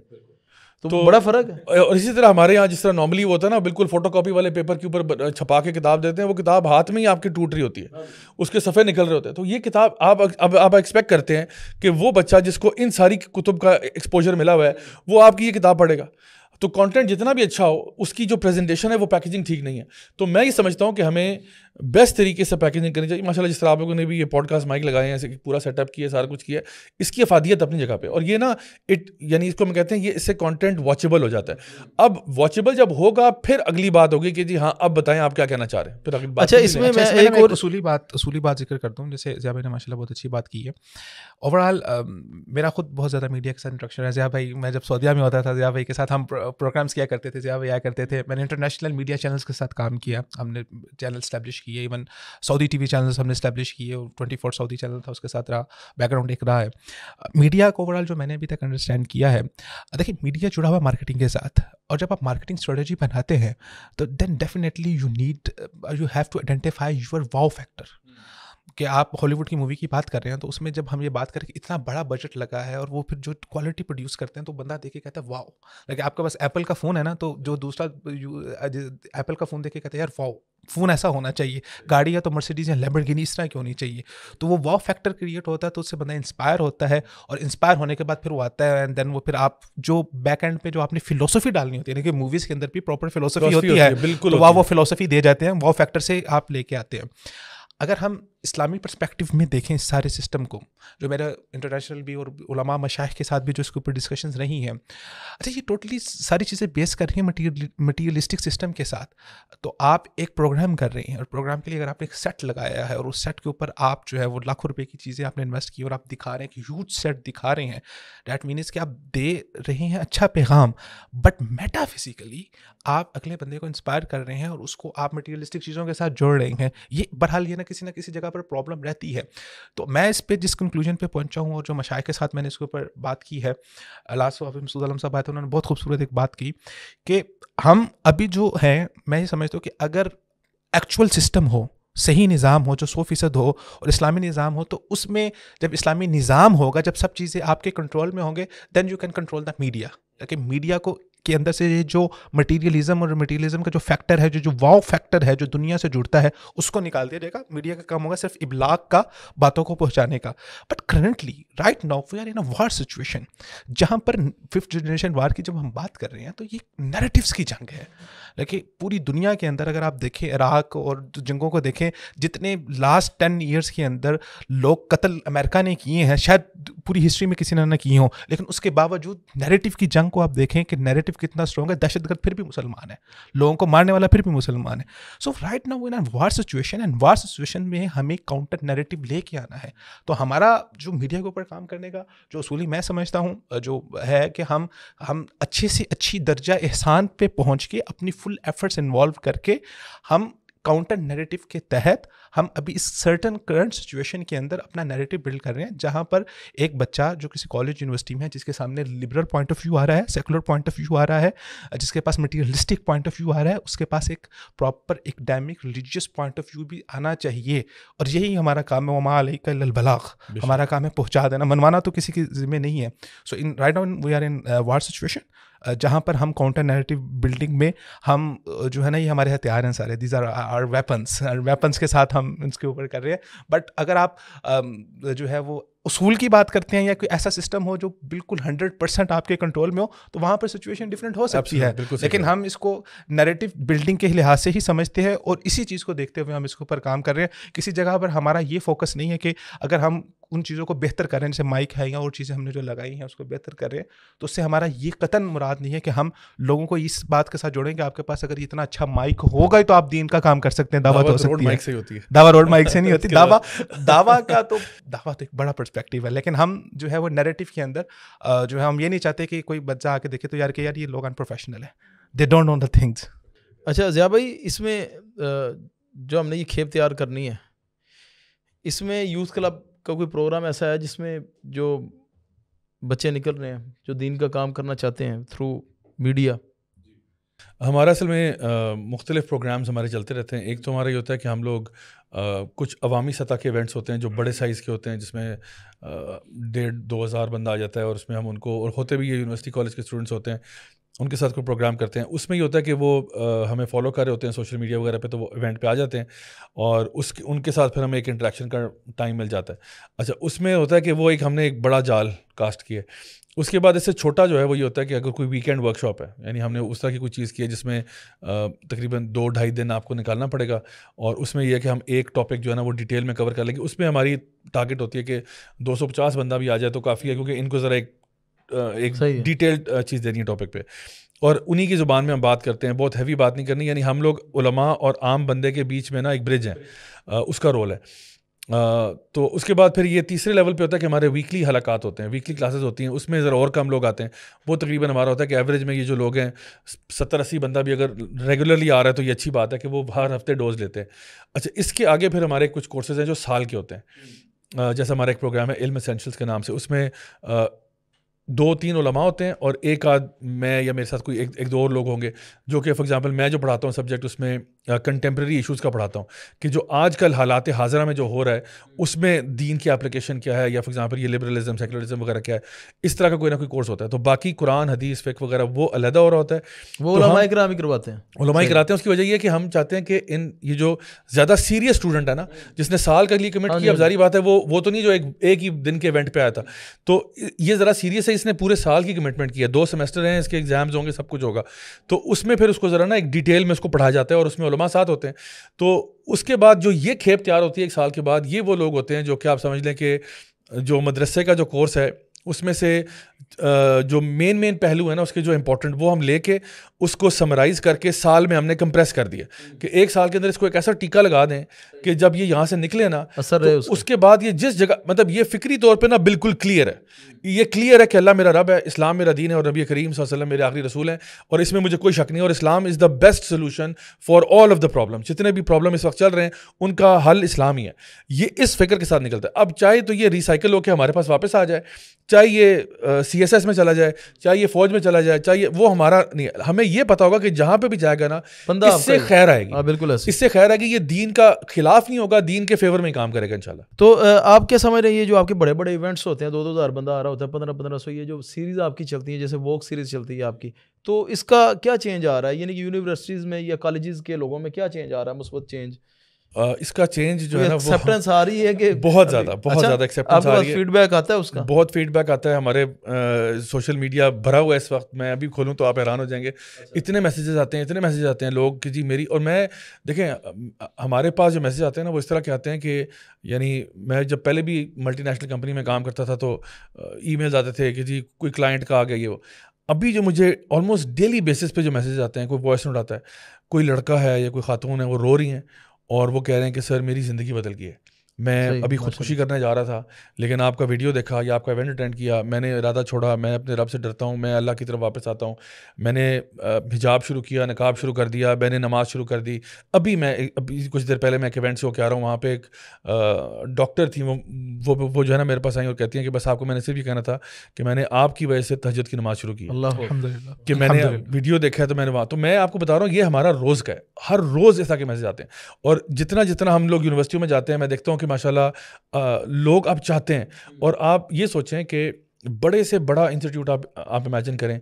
तो, तो बड़ा फर्क है और इसी तरह हमारे यहाँ जिस तरह नॉर्मली होता है ना बिल्कुल फोटोकॉपी वाले पेपर के ऊपर छपा के किताब देते हैं वो किताब हाथ में ही आपकी टूट रही होती है उसके सफ़े निकल रहे होते हैं तो ये किताब आप अब आप एक्सपेक्ट करते हैं कि वो बच्चा जिसको इन सारी कुतुब का एक्सपोजर मिला हुआ है वो आपकी ये किताब पढ़ेगा तो कंटेंट जितना भी अच्छा हो उसकी जो प्रेजेंटेशन है वो पैकेजिंग ठीक नहीं है तो मैं ये समझता हूँ कि हमें बेस्ट तरीके से पैकेजिंग करनी चाहिए माशाल्लाह जिस तरह आप लोगों ने भी ये पॉडकास्ट माइक लगाए हैं ऐसे पूरा सेटअप किया सारा कुछ किया इसकी अफादियत अपनी जगह पे और ये ना इट यानी इसको हम कहते हैं ये इससे कंटेंट वॉचेबल हो जाता है अब वॉचेबल जब होगा फिर अगली बात होगी कि जी हाँ अब बताएं आप क्या कहना चाह रहे हैं फिर अगली बात अच्छा इसमें अच्छा, मैं एक और असूली बात असूली बात जिक्र करता हूँ जैसे जया भाई ने माशाला बहुत अच्छी बात की है ओवरऑल मेरा खुद बहुत ज़्यादा मीडिया के साथ इंट्रक्शन है जया भाई मैं जब सऊदिया में होता था जया भाई के साथ हम प्रोग्राम्स किया करते थे जया भाई आया करते थे मैंने इंटरनेशनल मीडिया चैनल्स के साथ काम किया हमने चैनल स्टैब्लिश किए even Saudi T V channels हमने इस्टेब्लिश किए ट्वेंटी फोर सऊदी चैनल था उसके साथ रहा बैकग्राउंड एक रहा है मीडिया को ओवरऑल जो मैंने अभी तक अंडरस्टैंड किया है देखिए मीडिया जुड़ा हुआ मार्केटिंग के साथ और जब आप मार्केटिंग स्ट्रेटजी बनाते हैं तो then definitely you need you have to identify your wow factor कि आप हॉलीवुड की मूवी की बात कर रहे हैं तो उसमें जब हम ये बात करें कि इतना बड़ा बजट लगा है और वो फिर जो क्वालिटी प्रोड्यूस करते हैं तो बंदा देखे कहता है वाओ लेकिन आपके पास एप्पल का फ़ोन है ना तो जो दूसरा एप्पल का फ़ोन देखे कहते हैं यार वाओ फ़ोन ऐसा होना चाहिए गाड़ी या तो मर्सिडीज या लेबर इस तरह की होनी चाहिए तो वो वाओ फैक्टर क्रिएट होता है तो उससे बंदा इंस्पायर होता है और इंस्पायर होने के बाद फिर वो आता है एंड देन वो फिर आप जो बैक एंड पे जो आपने फिलोसफी डालनी होती है ना कि मूवीज़ के अंदर भी प्रॉपर फिलोसफी होती, है बिल्कुल तो वाह वो फिलोसफी दे जाते हैं वाओ फैक्टर से आप लेके आते हैं अगर हम इस्लामिक परस्पेक्टिव में देखें इस सारे सिस्टम को जो मेरा इंटरनेशनल भी और उलमा मशाह के साथ भी जो इसके ऊपर डिस्कशन रही हैं अच्छा ये टोटली सारी चीज़ें बेस कर रही हैं मटीरियलिस्टिक सिस्टम के साथ तो आप एक प्रोग्राम कर रही हैं और प्रोग्राम के लिए अगर आपने एक सेट लगाया है और उस सेट के ऊपर आप जो है वो लाखों रुपये की चीज़ें आपने इन्वेस्ट की और आप दिखा रहे हैं एक यूज सेट दिखा रहे हैं डैट मीनस कि आप दे रहे हैं अच्छा पैगाम बट मेटाफिजिकली आप अगले बंदे को इंस्पायर कर रहे हैं और उसको आप मटीरियलिस्टिक चीज़ों के साथ जोड़ रहे हैं ये बहरहाल ये ना किसी ना किसी जगह पर प्रॉब्लम रहती है तो मैं इस पर जिस कंक्लूजन पर पहुंचा हूँ और जो मशाए के साथ मैंने इसके ऊपर बात की है अलासो आलम साहब आए थे उन्होंने बहुत खूबसूरत एक बात की कि हम अभी जो हैं मैं ये समझता हूँ कि अगर एक्चुअल सिस्टम हो सही निज़ाम हो जो सौ फीसद हो और इस्लामी निज़ाम हो तो उसमें जब इस्लामी निज़ाम होगा जब सब चीज़ें आपके कंट्रोल में होंगे then you can control the media कि मीडिया को के अंदर से ये जो मटीरियलिज्म और मटीरियलिज्म का जो फैक्टर है जो जो वाव फैक्टर है जो दुनिया से जुड़ता है उसको निकाल दिया जाएगा मीडिया का काम होगा सिर्फ इबलाग का बातों को पहुंचाने का but currently right now we are in a war situation जहां पर फिफ्थ जनरेशन वार की जब हम बात कर रहे हैं तो ये नरेटिव्स की जंग है लेकिन पूरी दुनिया के अंदर अगर आप देखें इराक और जंगों को देखें जितने लास्ट टेन ईयर्स के अंदर लोग कत्ल अमेरिका ने किए हैं शायद पूरी हिस्ट्री में किसी ने ना किए हों लेकिन उसके बावजूद नैरेटिव की जंग को आप देखें कि नैरेटिव कितना स्ट्रॉन्ग है दहशतगर्द फिर भी मुसलमान है लोगों को मारने वाला फिर भी मुसलमान है so right now in war situation and war situation में हमें काउंटर नैरेटिव लेके आना है तो हमारा जो मीडिया के ऊपर काम करने का जो असूली मैं समझता हूँ जो है कि हम हम अच्छे से अच्छी दर्जा एहसान पे पहुँच के अपनी फुल एफर्ट्स इन्वॉल्व करके हम काउंटर नैरेटिव के तहत हम अभी इस सर्टन करंट सिचुएशन के अंदर अपना नैरेटिव बिल्ड कर रहे हैं जहाँ पर एक बच्चा जो किसी कॉलेज यूनिवर्सिटी में है जिसके सामने लिबरल पॉइंट ऑफ व्यू आ रहा है सेकुलर पॉइंट ऑफ व्यू आ रहा है जिसके पास मटीरियलिस्टिक पॉइंट ऑफ व्यू आ रहा है उसके पास एक proper academic religious point of view भी आना चाहिए और यही हमारा काम है वमा का ललबलाख हमारा काम है पहुँचा देना मनवाना तो किसी के जिम्मे नहीं है so in right on we are in war situation जहाँ पर हम काउंटर नैरेटिव बिल्डिंग में हम जो है ना ये हमारे हथियार हैं सारे these are are weapons weapons के साथ हम इसके ऊपर कर रहे हैं बट अगर आप जो है वो उसूल की बात करते हैं या कोई ऐसा सिस्टम हो जो बिल्कुल हंड्रेड परसेंट आपके कंट्रोल में हो तो वहाँ पर सिचुएशन डिफरेंट हो सकती है लेकिन हम इसको नरेटिव बिल्डिंग के लिहाज से ही समझते हैं और इसी चीज़ को देखते हुए हम इसके ऊपर काम कर रहे हैं किसी जगह पर हमारा ये फोकस नहीं है कि अगर हम उन चीज़ों को बेहतर करें जैसे माइक है या और चीज़ें हमने जो लगाई हैं उसको बेहतर करें तो उससे हमारा ये कतन मुराद नहीं है कि हम लोगों को इस बात के साथ जोड़ें कि आपके पास अगर इतना अच्छा माइक होगा तो आप दीन का काम कर सकते हैं दावा तो हो तो सकती है दावा रोड माइक से नहीं [LAUGHS] होती दावा [LAUGHS] दावा का तो दावा तो एक बड़ा परस्पेक्टिव है लेकिन हम जो है वो नेरेटिव के अंदर जो है हम ये नहीं चाहते कि कोई बच्चा आके देखे तो यार के यार ये लोग अनप्रोफेशनल है they don't know the things अच्छा जया भाई इसमें जो हमने ये खेप तैयार करनी है इसमें यूथ क्लब का कोई प्रोग्राम ऐसा है जिसमें जो बच्चे निकल रहे हैं जो दीन का काम करना चाहते हैं थ्रू मीडिया हमारा असल में मुख्तलिफ़ प्रोग्राम्स हमारे चलते रहते हैं एक तो हमारा ये होता है कि हम लोग आ, कुछ अवामी सतह के इवेंट्स होते हैं जो बड़े साइज़ के होते हैं जिसमें डेढ़ दो हज़ार बंदा आ जाता है और उसमें हम उनको और होते भी ये यूनिवर्सिटी कॉलेज के स्टूडेंट्स होते हैं उनके साथ कोई प्रोग्राम करते हैं उसमें ये होता है कि वो आ, हमें फॉलो कर रहे होते हैं सोशल मीडिया वगैरह पे तो वो इवेंट पे आ जाते हैं और उस उनके साथ फिर हमें एक इंटरेक्शन का टाइम मिल जाता है अच्छा उसमें होता है कि वो एक हमने एक बड़ा जाल कास्ट किया उसके बाद इससे छोटा जो है वो ये होता है कि अगर कोई वीकेंड वर्कशॉप है यानी हमने उस तरह की कोई चीज़ की है जिसमें तकरीबन दो ढाई दिन आपको निकालना पड़ेगा और उसमें यह है कि हम एक टॉपिक जो है ना वो डिटेल में कवर कर लेंगे उसमें हमारी टारगेट होती है कि 250 बंदा भी आ जाए तो काफ़ी है क्योंकि इनको ज़रा एक एक डिटेल्ड चीज़ देनी है टॉपिक पे और उन्हीं की ज़ुबान में हम बात करते हैं बहुत हैवी बात नहीं करनी यानी हम लोग उलमा और आम बंदे के बीच में ना एक ब्रिज है उसका रोल है आ, तो उसके बाद फिर ये तीसरे लेवल पे होता है कि हमारे वीकली हलाकात होते हैं वीकली क्लासेस होती हैं उसमें ज़रा और कम लोग आते हैं वो तकरीबन हमारा होता है कि एवरेज में ये जो लोग हैं सत्तर अस्सी बंदा भी अगर रेगुलरली आ रहा है तो ये अच्छी बात है कि वो हर हफ्ते डोज लेते हैं अच्छा इसके आगे फिर हमारे कुछ कोर्सेज़ हैं जो साल के होते हैं जैसे हमारा एक प्रोग्राम है इल्म एसेंशल्स के नाम से उसमें दो तीन उलमा होते हैं और एक आध मैं या मेरे साथ कोई एक, एक दो और लोग होंगे जो कि फॉर एग्जांपल मैं जो पढ़ाता हूँ सब्जेक्ट उसमें कंटेम्प्रेरी इश्यूज़ का पढ़ाता हूँ कि जो आजकल हालात हाजरा में जो हो रहा है उसमें दीन की एप्लीकेशन क्या है या फॉर एग्जांपल ये लिबरलिज्म सेकुलरिज्म वगैरह क्या है इस तरह का कोई ना कोई कोर्स होता है तो बाकी कुरान हदीस फिक वगैरह वो अलहदा हो रहा होता है वो तो हम, कराम करवाते हैं कराते हैं उसकी वजह यह कि हम चाहते हैं कि इन ये जो ज़्यादा सीरियस स्टूडेंट है ना जिसने साल का लिए कमिट किया अब हाँ जारी बात है वो वो तो नहीं जो एक एक ही दिन के इवेंट पर आया था तो ये ज़रा सीरियस है इसने पूरे साल की कमिटमेंट किया दो सेमेस्टर हैं इसके एग्जाम्स होंगे सब कुछ होगा तो उसमें फिर उसको ज़रा ना एक डिटेल में उसको पढ़ाया जाता है और उसमें उलमा साथ होते हैं तो उसके बाद जो ये खेप तैयार होती है एक साल के बाद ये वो लोग होते हैं जो कि आप समझ लें कि जो मदरसे का जो कोर्स है उसमें से जो मेन मेन पहलू है ना उसके जो इम्पोर्टेंट वो हम लेके उसको समराइज़ करके साल में हमने कंप्रेस कर दिया कि एक साल के अंदर इसको एक ऐसा टीका लगा दें कि जब ये यहाँ से निकले ना असर तो उसके, उसके बाद ये जिस जगह मतलब ये फ़िक्री तौर पे ना बिल्कुल क्लियर है ये क्लियर है कि अल्लाह मेरा रब है इस्लाम मेरा दीन है और नबी करीम वसलम मेरे आखिरी रसूल हैं और इसमें मुझे कोई शक नहीं और इस्लाम is the best solution for all of the problem जितने भी प्रॉब्लम इस वक्त चल रहे हैं उनका हल इस्लाम ही है ये इस फिक्र के साथ निकलता है अब चाहे तो ये रिसाइकिल होकर हमारे पास वापस आ जाए चाहे ये सी एस एस में चला जाए चाहे ये फौज में चला जाए चाहे वो हमारा नहीं हमें ये पता होगा कि जहाँ पे भी जाएगा ना बंदा इससे खैर आएगी हाँ बिल्कुल इससे खैर आएगी ये दीन का खिलाफ नहीं होगा दीन के फेवर में काम करेगा इंशाल्लाह तो आप क्या समझ रहे हैं ये जो आपके बड़े बड़े इवेंट्स होते हैं दो दो हज़ार बंदा आ रहा होता है पंद्रह पंद्रह सौ ये जो सीरीज़ आपकी चलती है जैसे वॉक सीरीज़ चलती है आपकी तो इसका क्या चेंज आ रहा है यानी कि यूनिवर्सिटीज़ में या कॉलेज़ के लोगों में क्या चेंज आ रहा है मुस्बत चेंज इसका चेंज जो है ना एक्सेप्टेंस आ रही है कि बहुत ज़्यादा बहुत अच्छा, ज़्यादा एक्सेप्टेंस आ रही है फीडबैक आता है उसका बहुत फीडबैक आता है हमारे आ, सोशल मीडिया भरा हुआ है इस वक्त मैं अभी खोलूँ तो आप हैरान हो जाएंगे अच्छा। इतने मैसेजेस आते हैं इतने मैसेज आते हैं लोग कि जी मेरी और मैं देखें हमारे पास जो मैसेज आते हैं ना वो इस तरह के आते हैं कि यानी मैं जब पहले भी मल्टीनेशनल कंपनी में काम करता था तो ईमेल्स आते थे कि जी कोई क्लाइंट का आ गया ये वो अभी जो मुझे ऑलमोस्ट डेली बेसिस पे जो मैसेज आते हैं कोई वॉइस नोट आता है कोई लड़का है या कोई खातून है वो रो रही हैं और वो कह रहे हैं कि सर मेरी ज़िंदगी बदल गई है मैं अभी खुदकुशी करने जा रहा था लेकिन आपका वीडियो देखा या आपका इवेंट अटेंड किया मैंने इरादा छोड़ा मैं अपने रब से डरता हूँ मैं अल्लाह की तरफ वापस आता हूँ मैंने हिजाब शुरू किया नकाब शुरू कर दिया मैंने नमाज शुरू कर दी अभी मैं अभी कुछ देर पहले मैं एक इवेंट से होकर आ रहा हूँ वहाँ पर एक डॉक्टर थी वो वो वो जो है ना मेरे पास आई और कहती हैं कि बस आपको मैंने सिर्फ ये कहना था कि मैंने आपकी वजह से तहजद की नमाज शुरू की कि मैंने वीडियो देखा है तो मैंने वहाँ तो मैं आपको बता रहा हूँ ये हमारा रोज़ का है हर रोज़ ऐसा के मैसेज आते हैं और जितना जितना हम लोग यूनिवर्सिटियों में जाते हैं मैं देखता हूँ कि माशाल्लाह लोग अब चाहते हैं और आप ये सोचें कि बड़े से बड़ा इंस्टीट्यूट आप आप इमेजिन करें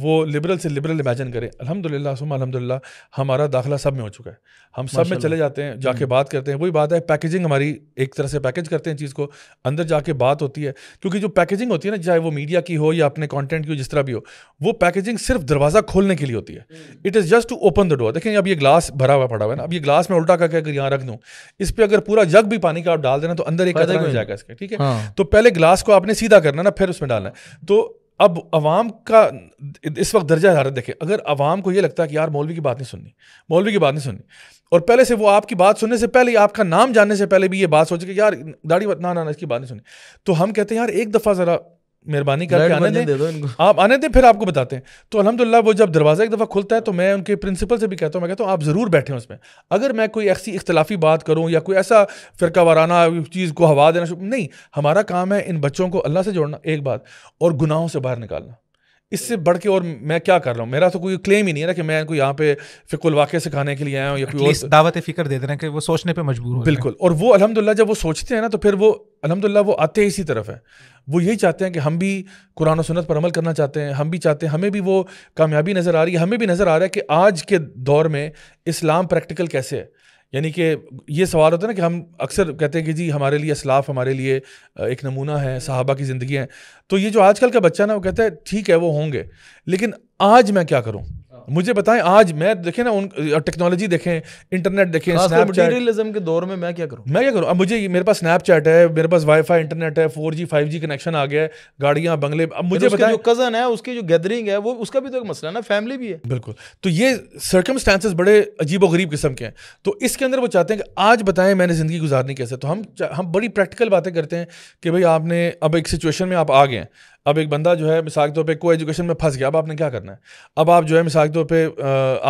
वो लिबरल से लिबरल इमेजिन करें अल्हम्दुलिल्लाह सुम अल्हम्दुलिल्लाह हमारा दाखिला सब में हो चुका है हम सब में चले जाते हैं जाके हम्म। बात करते हैं वही बात है पैकेजिंग हमारी एक तरह से पैकेज करते हैं चीज़ को अंदर जाके बात होती है क्योंकि जो पैकेजिंग होती है ना चाहे वो मीडिया की हो या अपने कॉन्टेंट की हो जिस तरह भी हो वो पैकेजिंग सिर्फ दरवाज़ा खोलने के लिए होती है it is just to open the door देखें अब ये ग्लास भरा हुआ पड़ा हुआ है ना अब ये ग्लास में उल्टा करके अगर यहाँ रख दूँ इस पर अगर पूरा जग भी पानी का आप डाल देना तो अंदर एक हो जाएगा इसके ठीक है हाँ। तो पहले ग्लास को आपने सीधा करना ना फिर उसमें उसमें डालना है तो अब अवाम का इस वक्त दर्जा हरारत देखे अगर अवाम को ये लगता है कि यार मौलवी की बात नहीं सुननी मौलवी की बात नहीं सुननी और पहले से वो आपकी बात सुनने से पहले आपका नाम जानने से पहले भी ये बात सोचे कि यार दाढ़ी ना ना इसकी बात नहीं सुनी तो हम कहते हैं यार एक दफ़ा ज़रा मेहरबानी करके आने दें दे दो इनको आप आने दें फिर आपको बताते हैं तो अलहमदिल्ला वो जब दरवाज़ा एक दफ़ा खुलता है तो मैं उनके प्रिंसिपल से भी कहता हूँ मैं कहता हूँ आप ज़रूर बैठे उसमें अगर मैं कोई ऐसी इख्तलाफी बात करूँ या कोई ऐसा फ़िरका वाराना चीज़ को हवा देना नहीं हमारा काम है इन बच्चों को अल्लाह से जोड़ना एक बात और गुनाहों से बाहर निकालना इससे बढ़ के और मैं क्या कर रहा हूँ मेरा तो कोई क्लेम ही नहीं है ना कि मैं इनको यहाँ पे फिकुल वाक़ सिखाने के लिए आया हूँ या कोई और तो- दावत फिक्र दे दे रहे हैं कि वो सोचने पर मजबूर हूँ बिल्कुल और वो अलहमदिल्ला जब वो सोचते हैं ना तो फिर वो अलहमदिल्ला वो आते इसी तरफ है वो यही चाहते हैं कि हम भी कुरान सुनत पर अमल करना चाहते हैं हम भी चाहते हैं हमें भी वो कामयाबी नज़र आ रही है हमें भी नज़र आ रहा है कि आज के दौर में इस्लाम प्रैक्टिकल कैसे है यानी कि ये सवाल होता है ना कि हम अक्सर कहते हैं कि जी हमारे लिए असलाफ हमारे लिए एक नमूना है साहबा की ज़िंदगी है तो ये जो आजकल का बच्चा ना वो कहता है ठीक है वो होंगे लेकिन आज मैं क्या करूँ मुझे बताएं आज मैं देखें ना उन टेक्नोलॉजी देखें इंटरनेट देखें मटेरियलिज्म के दौर में मैं क्या करूं मैं क्या करूं अब मुझे मेरे पास स्नैपचैट है मेरे पास वाईफाई इंटरनेट है four G five G connection आ गया है गाड़ियां बंगले अब मुझे बताएं जो कज़न है उसकी जो गैदरिंग है वो उसका भी तो एक मसला है ना फैमिली भी है बिल्कुल तो ये सर्कमस्टांसिस बड़े अजीब गरीब किस्म के हैं तो इसके अंदर वो चाहते हैं कि आज बताएं मैंने ज़िंदगी गुजारनी कैसे तो हम हम बड़ी प्रैक्टिकल बातें करते हैं कि भाई आपने अब एक सिचुएशन में आप आ गए हैं अब एक बंदा जो है मिसाल के तौर पर को एजुकेशन में फंस गया अब आपने क्या करना है अब आप जो है मिसाल के तौर पर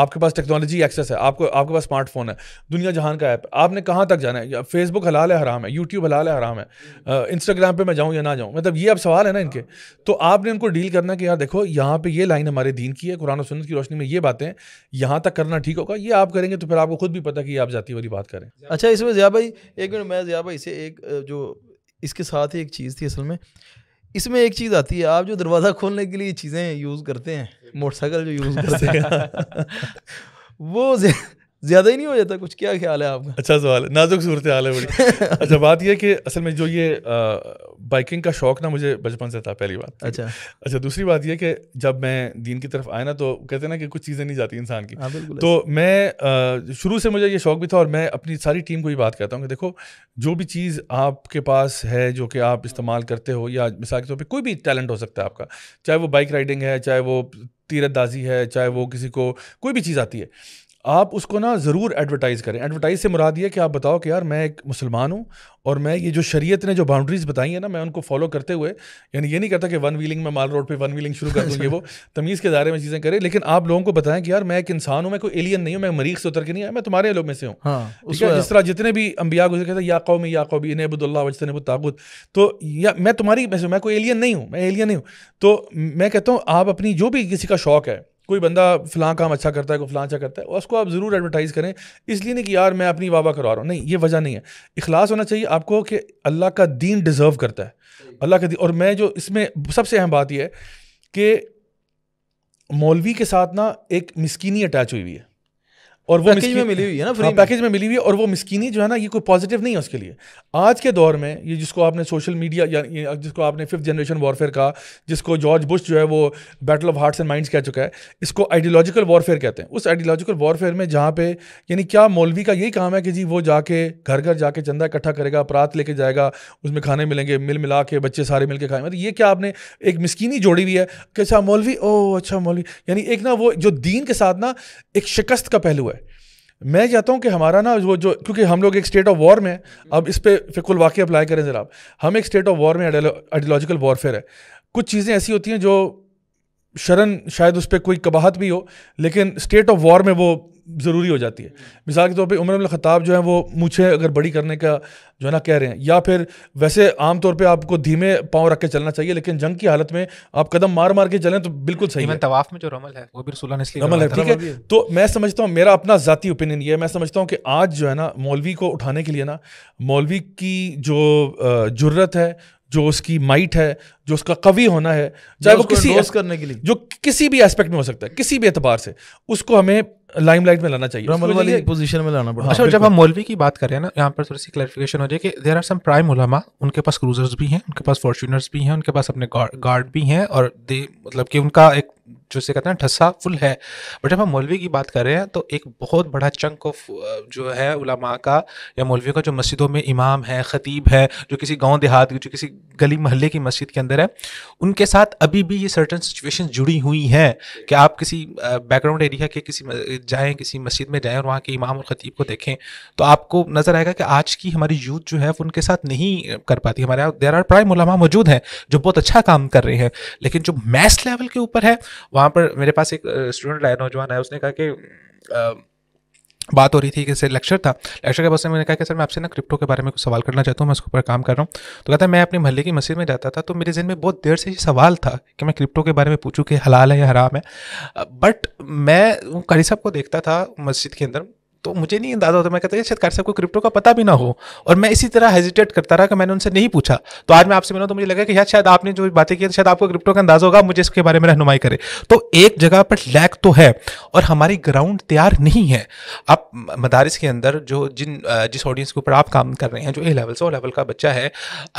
आपके पास टेक्नोलॉजी एक्सेस है आपको आपके पास स्मार्टफोन है दुनिया जहान का ऐप आपने कहाँ तक जाना है फेसबुक हलाल है हराम है यूट्यूब हलाल है हराम है इंस्टाग्राम पर मैं जाऊँ या ना जाऊँ मतलब ये अब सवाल है ना इनके तो आपने इनको डील करना है कि यार देखो यहाँ पर ये लाइन हमारे दीन की है कुरान सुनत की रोशनी में ये बातें यहाँ तक करना ठीक होगा ये आप करेंगे तो फिर आपको खुद भी पता कि आप जाती वाली बात करें अच्छा इसमें जिया भाई एक मिनट मैं जिया भाई से एक जो इसके साथ ही एक चीज़ थी असल में इसमें एक चीज़ आती है आप जो दरवाज़ा खोलने के लिए चीज़ें यूज़ करते हैं मोटरसाइकिल जो यूज़ करते हैं [LAUGHS] वो ज्यादा ही नहीं हो जाता कुछ क्या ख्याल है आपका अच्छा सवाल है नाजुक सूरत हाल है बड़ी [LAUGHS] अच्छा बात यह कि असल में जो ये बाइकिंग का शौक ना मुझे बचपन से था पहली बात तो अच्छा अच्छा दूसरी बात यह कि जब मैं दीन की तरफ आया ना तो कहते ना कि कुछ चीज़ें नहीं जाती इंसान की हाँ, तो मैं शुरू से मुझे ये शौक भी था और मैं अपनी सारी टीम को ये बात कहता हूँ कि देखो जो भी चीज़ आपके पास है जो कि आप इस्तेमाल करते हो या मिसाल के तौर पर कोई भी टैलेंट हो सकता है आपका चाहे वो बाइक राइडिंग है चाहे वो तीरंदाजी है चाहे वो किसी को कोई भी चीज़ आती है आप उसको ना ज़रूर एडवर्टाइज़ करें एडवर्टाइज़ से मुराद ये कि आप बताओ कि यार मैं एक मुसलमान हूँ और मैं ये जो शरीयत ने जो बाउंड्रीज़ बताई है ना मैं उनको फॉलो करते हुए यानी ये नहीं कहता कि वन व्हीलिंग में माल रोड पे वन व्हीलिंग शुरू कर दूँगी वो [LAUGHS] तमीज़ के दायरे में चीज़ें करें लेकिन आप लोगों को बताएं कि यार मैं एक इंसान हूँ मैं कोई एलियन नहीं हूँ मैं मरीख से उतर के नहीं आया मैं तुम्हारे लोग में से हूँ हाँ, जिस तरह जितने भी अम्बिया गुजर कहते या कौमी या कौबी नबुल्ला अब ताबुत तो या मैं तुम्हारी मैं कोई एलियन नहीं हूँ मैं एलियन नहीं हूँ तो मैं कहता हूँ आप अपनी जो भी किसी का शौक है कोई बंदा फ़लाँ काम अच्छा करता है कोई फ़लाँ अच्छा करता है उसको आप ज़रूर एडवर्टाइज़ करें इसलिए नहीं कि यार मैं अपनी वाबा करवा रहा हूँ नहीं ये वजह नहीं है इखलास होना चाहिए आपको कि अल्लाह का दीन डिज़र्व करता है अल्लाह का दीन और मैं जो इसमें सबसे अहम बात यह है कि मौलवी के साथ ना एक मिसकीनी अटैच हुई हुई है और वो पैकेज में मिली हुई है ना फ्री हाँ, पैकेज में मिली हुई है और वो मिसकीनी जो है ना ये कोई पॉजिटिव नहीं है उसके लिए आज के दौर में ये जिसको आपने सोशल मीडिया या जिसको आपने फिफ्थ जनरेशन वॉरफेयर कहा जिसको जॉर्ज बुश जो है वो battle of hearts and minds कह चुका है इसको आइडियोलॉजिकल वॉरफेयर कहते हैं उस आइडियोलॉजिकल वॉरफेयर में जहाँ पे यानी क्या मौलवी का यही काम है कि जी वो जाके घर घर जाके चंदा इकट्ठा करेगा अपराध लेके जाएगा उसमें खाने मिलेंगे मिल मिला के बच्चे सारे मिल के खाएंगे मतलब ये क्या आपने एक मिसकीनी जोड़ी हुई है कि अच्छा मौलवी ओ अच्छा मौलवी यानी एक ना वो जो दीन के साथ ना एक शिकस्त का पहलू है मैं चाहता हूँ कि हमारा ना वो जो क्योंकि हम लोग एक स्टेट ऑफ वॉर में अब इस पर फिकुल वाक्य अप्लाई करें जरा हम एक स्टेट ऑफ वॉर में आइडियोलॉजिकल वॉरफेयर है कुछ चीज़ें ऐसी होती हैं जो शरण शायद उस पर कोई कबाहत भी हो लेकिन स्टेट ऑफ वॉर में वो ज़रूरी हो जाती है मिसाल के तौर पर उमर ख़ताब जो है वो मुझे अगर बड़ी करने का जो है ना कह रहे हैं या फिर वैसे आम तौर पे आपको धीमे पाँव रख के चलना चाहिए लेकिन जंग की हालत में आप कदम मार मार के चलें तो बिल्कुल सही है तवाफ में जो रमल है वो भी रसूल ने रमल है ठीक है तो मैं समझता हूँ मेरा अपना ज़ाती ओपिनियन ये है मैं समझता हूँ कि आज जो है ना मौलवी को उठाने के लिए ना मौलवी की जो जरूरत है जो उसकी माइट है जो उसका कवि होना है चाहे वो किसी करने के लिए जो किसी भी एस्पेक्ट में हो सकता है किसी भी एतबार से उसको हमें लाइमलाइट में लाना चाहिए प्रॉब्लम वाली पोजीशन में लाना पड़ा हाँ, अच्छा जब हम मौलवी की बात कर रहे हैं ना यहाँ पर थोड़ी सी क्लैरिफिकेशन हो जाए कि देर आर सम प्राइम उलमा उनके पास क्रूजर्स भी हैं उनके पास फॉर्चूनर्स भी हैं उनके पास अपने गार्ड भी हैं और दे मतलब कि उनका एक जो से कहते हैं ठस्सा फुल है बट जब हम मौलवी की बात कर रहे हैं तो एक बहुत बड़ा चंक ऑफ जो है उलमा का या मौलवी का जो मस्जिदों में इमाम है ख़तीब है जो किसी गांव देहात जो किसी गली मोहल्ले की मस्जिद के अंदर है उनके साथ अभी भी ये सर्टन सिचुएशन जुड़ी हुई हैं कि आप किसी बैकग्राउंड एरिया के किसी जाएँ किसी मस्जिद में जाएँ और वहाँ के इमाम और ख़तीब को देखें तो आपको नज़र आएगा कि आज की हमारी यूथ जो है उनके साथ नहीं कर पाती हमारे यहाँ देर आर प्राइम उलमा मौजूद हैं जो बहुत अच्छा काम कर रहे हैं लेकिन जो मैथ्स लेवल के ऊपर है वहाँ पर मेरे पास एक स्टूडेंट आया नौजवान आया उसने कहा कि बात हो रही थी कि सर लेक्चर था लेक्चर के बाद से मैंने कहा कि सर मैं आपसे ना क्रिप्टो के बारे में कुछ सवाल करना चाहता हूँ मैं उसके ऊपर काम कर रहा हूँ तो कहता है मैं अपने महल्ले की मस्जिद में जाता था तो मेरे जिन में बहुत देर से ये सवाल था कि मैं क्रिप्टो के बारे में पूछूँ कि हलाल है या हराम है बट मैं करी साहब को देखता था मस्जिद के अंदर तो मुझे नहीं अंदाजा होता मैं कहता शायद कार साहब को क्रिप्टो का पता भी ना हो और मैं इसी तरह हेजिटेट करता रहा कि मैंने उनसे नहीं पूछा तो आज मैं आपसे मिला तो मुझे लगा कि यार शायद आपने जो बातें की शायद आपको क्रिप्टो का अंदाजा होगा मुझे इसके बारे में रहनुमाई करे तो एक जगह पर लैक तो है और हमारी ग्राउंड तैयार नहीं है आप मदारस के अंदर जो जिन जिस ऑडियंस के ऊपर आप काम कर रहे हैं जो ए लेवल से ओ लेवल का बच्चा है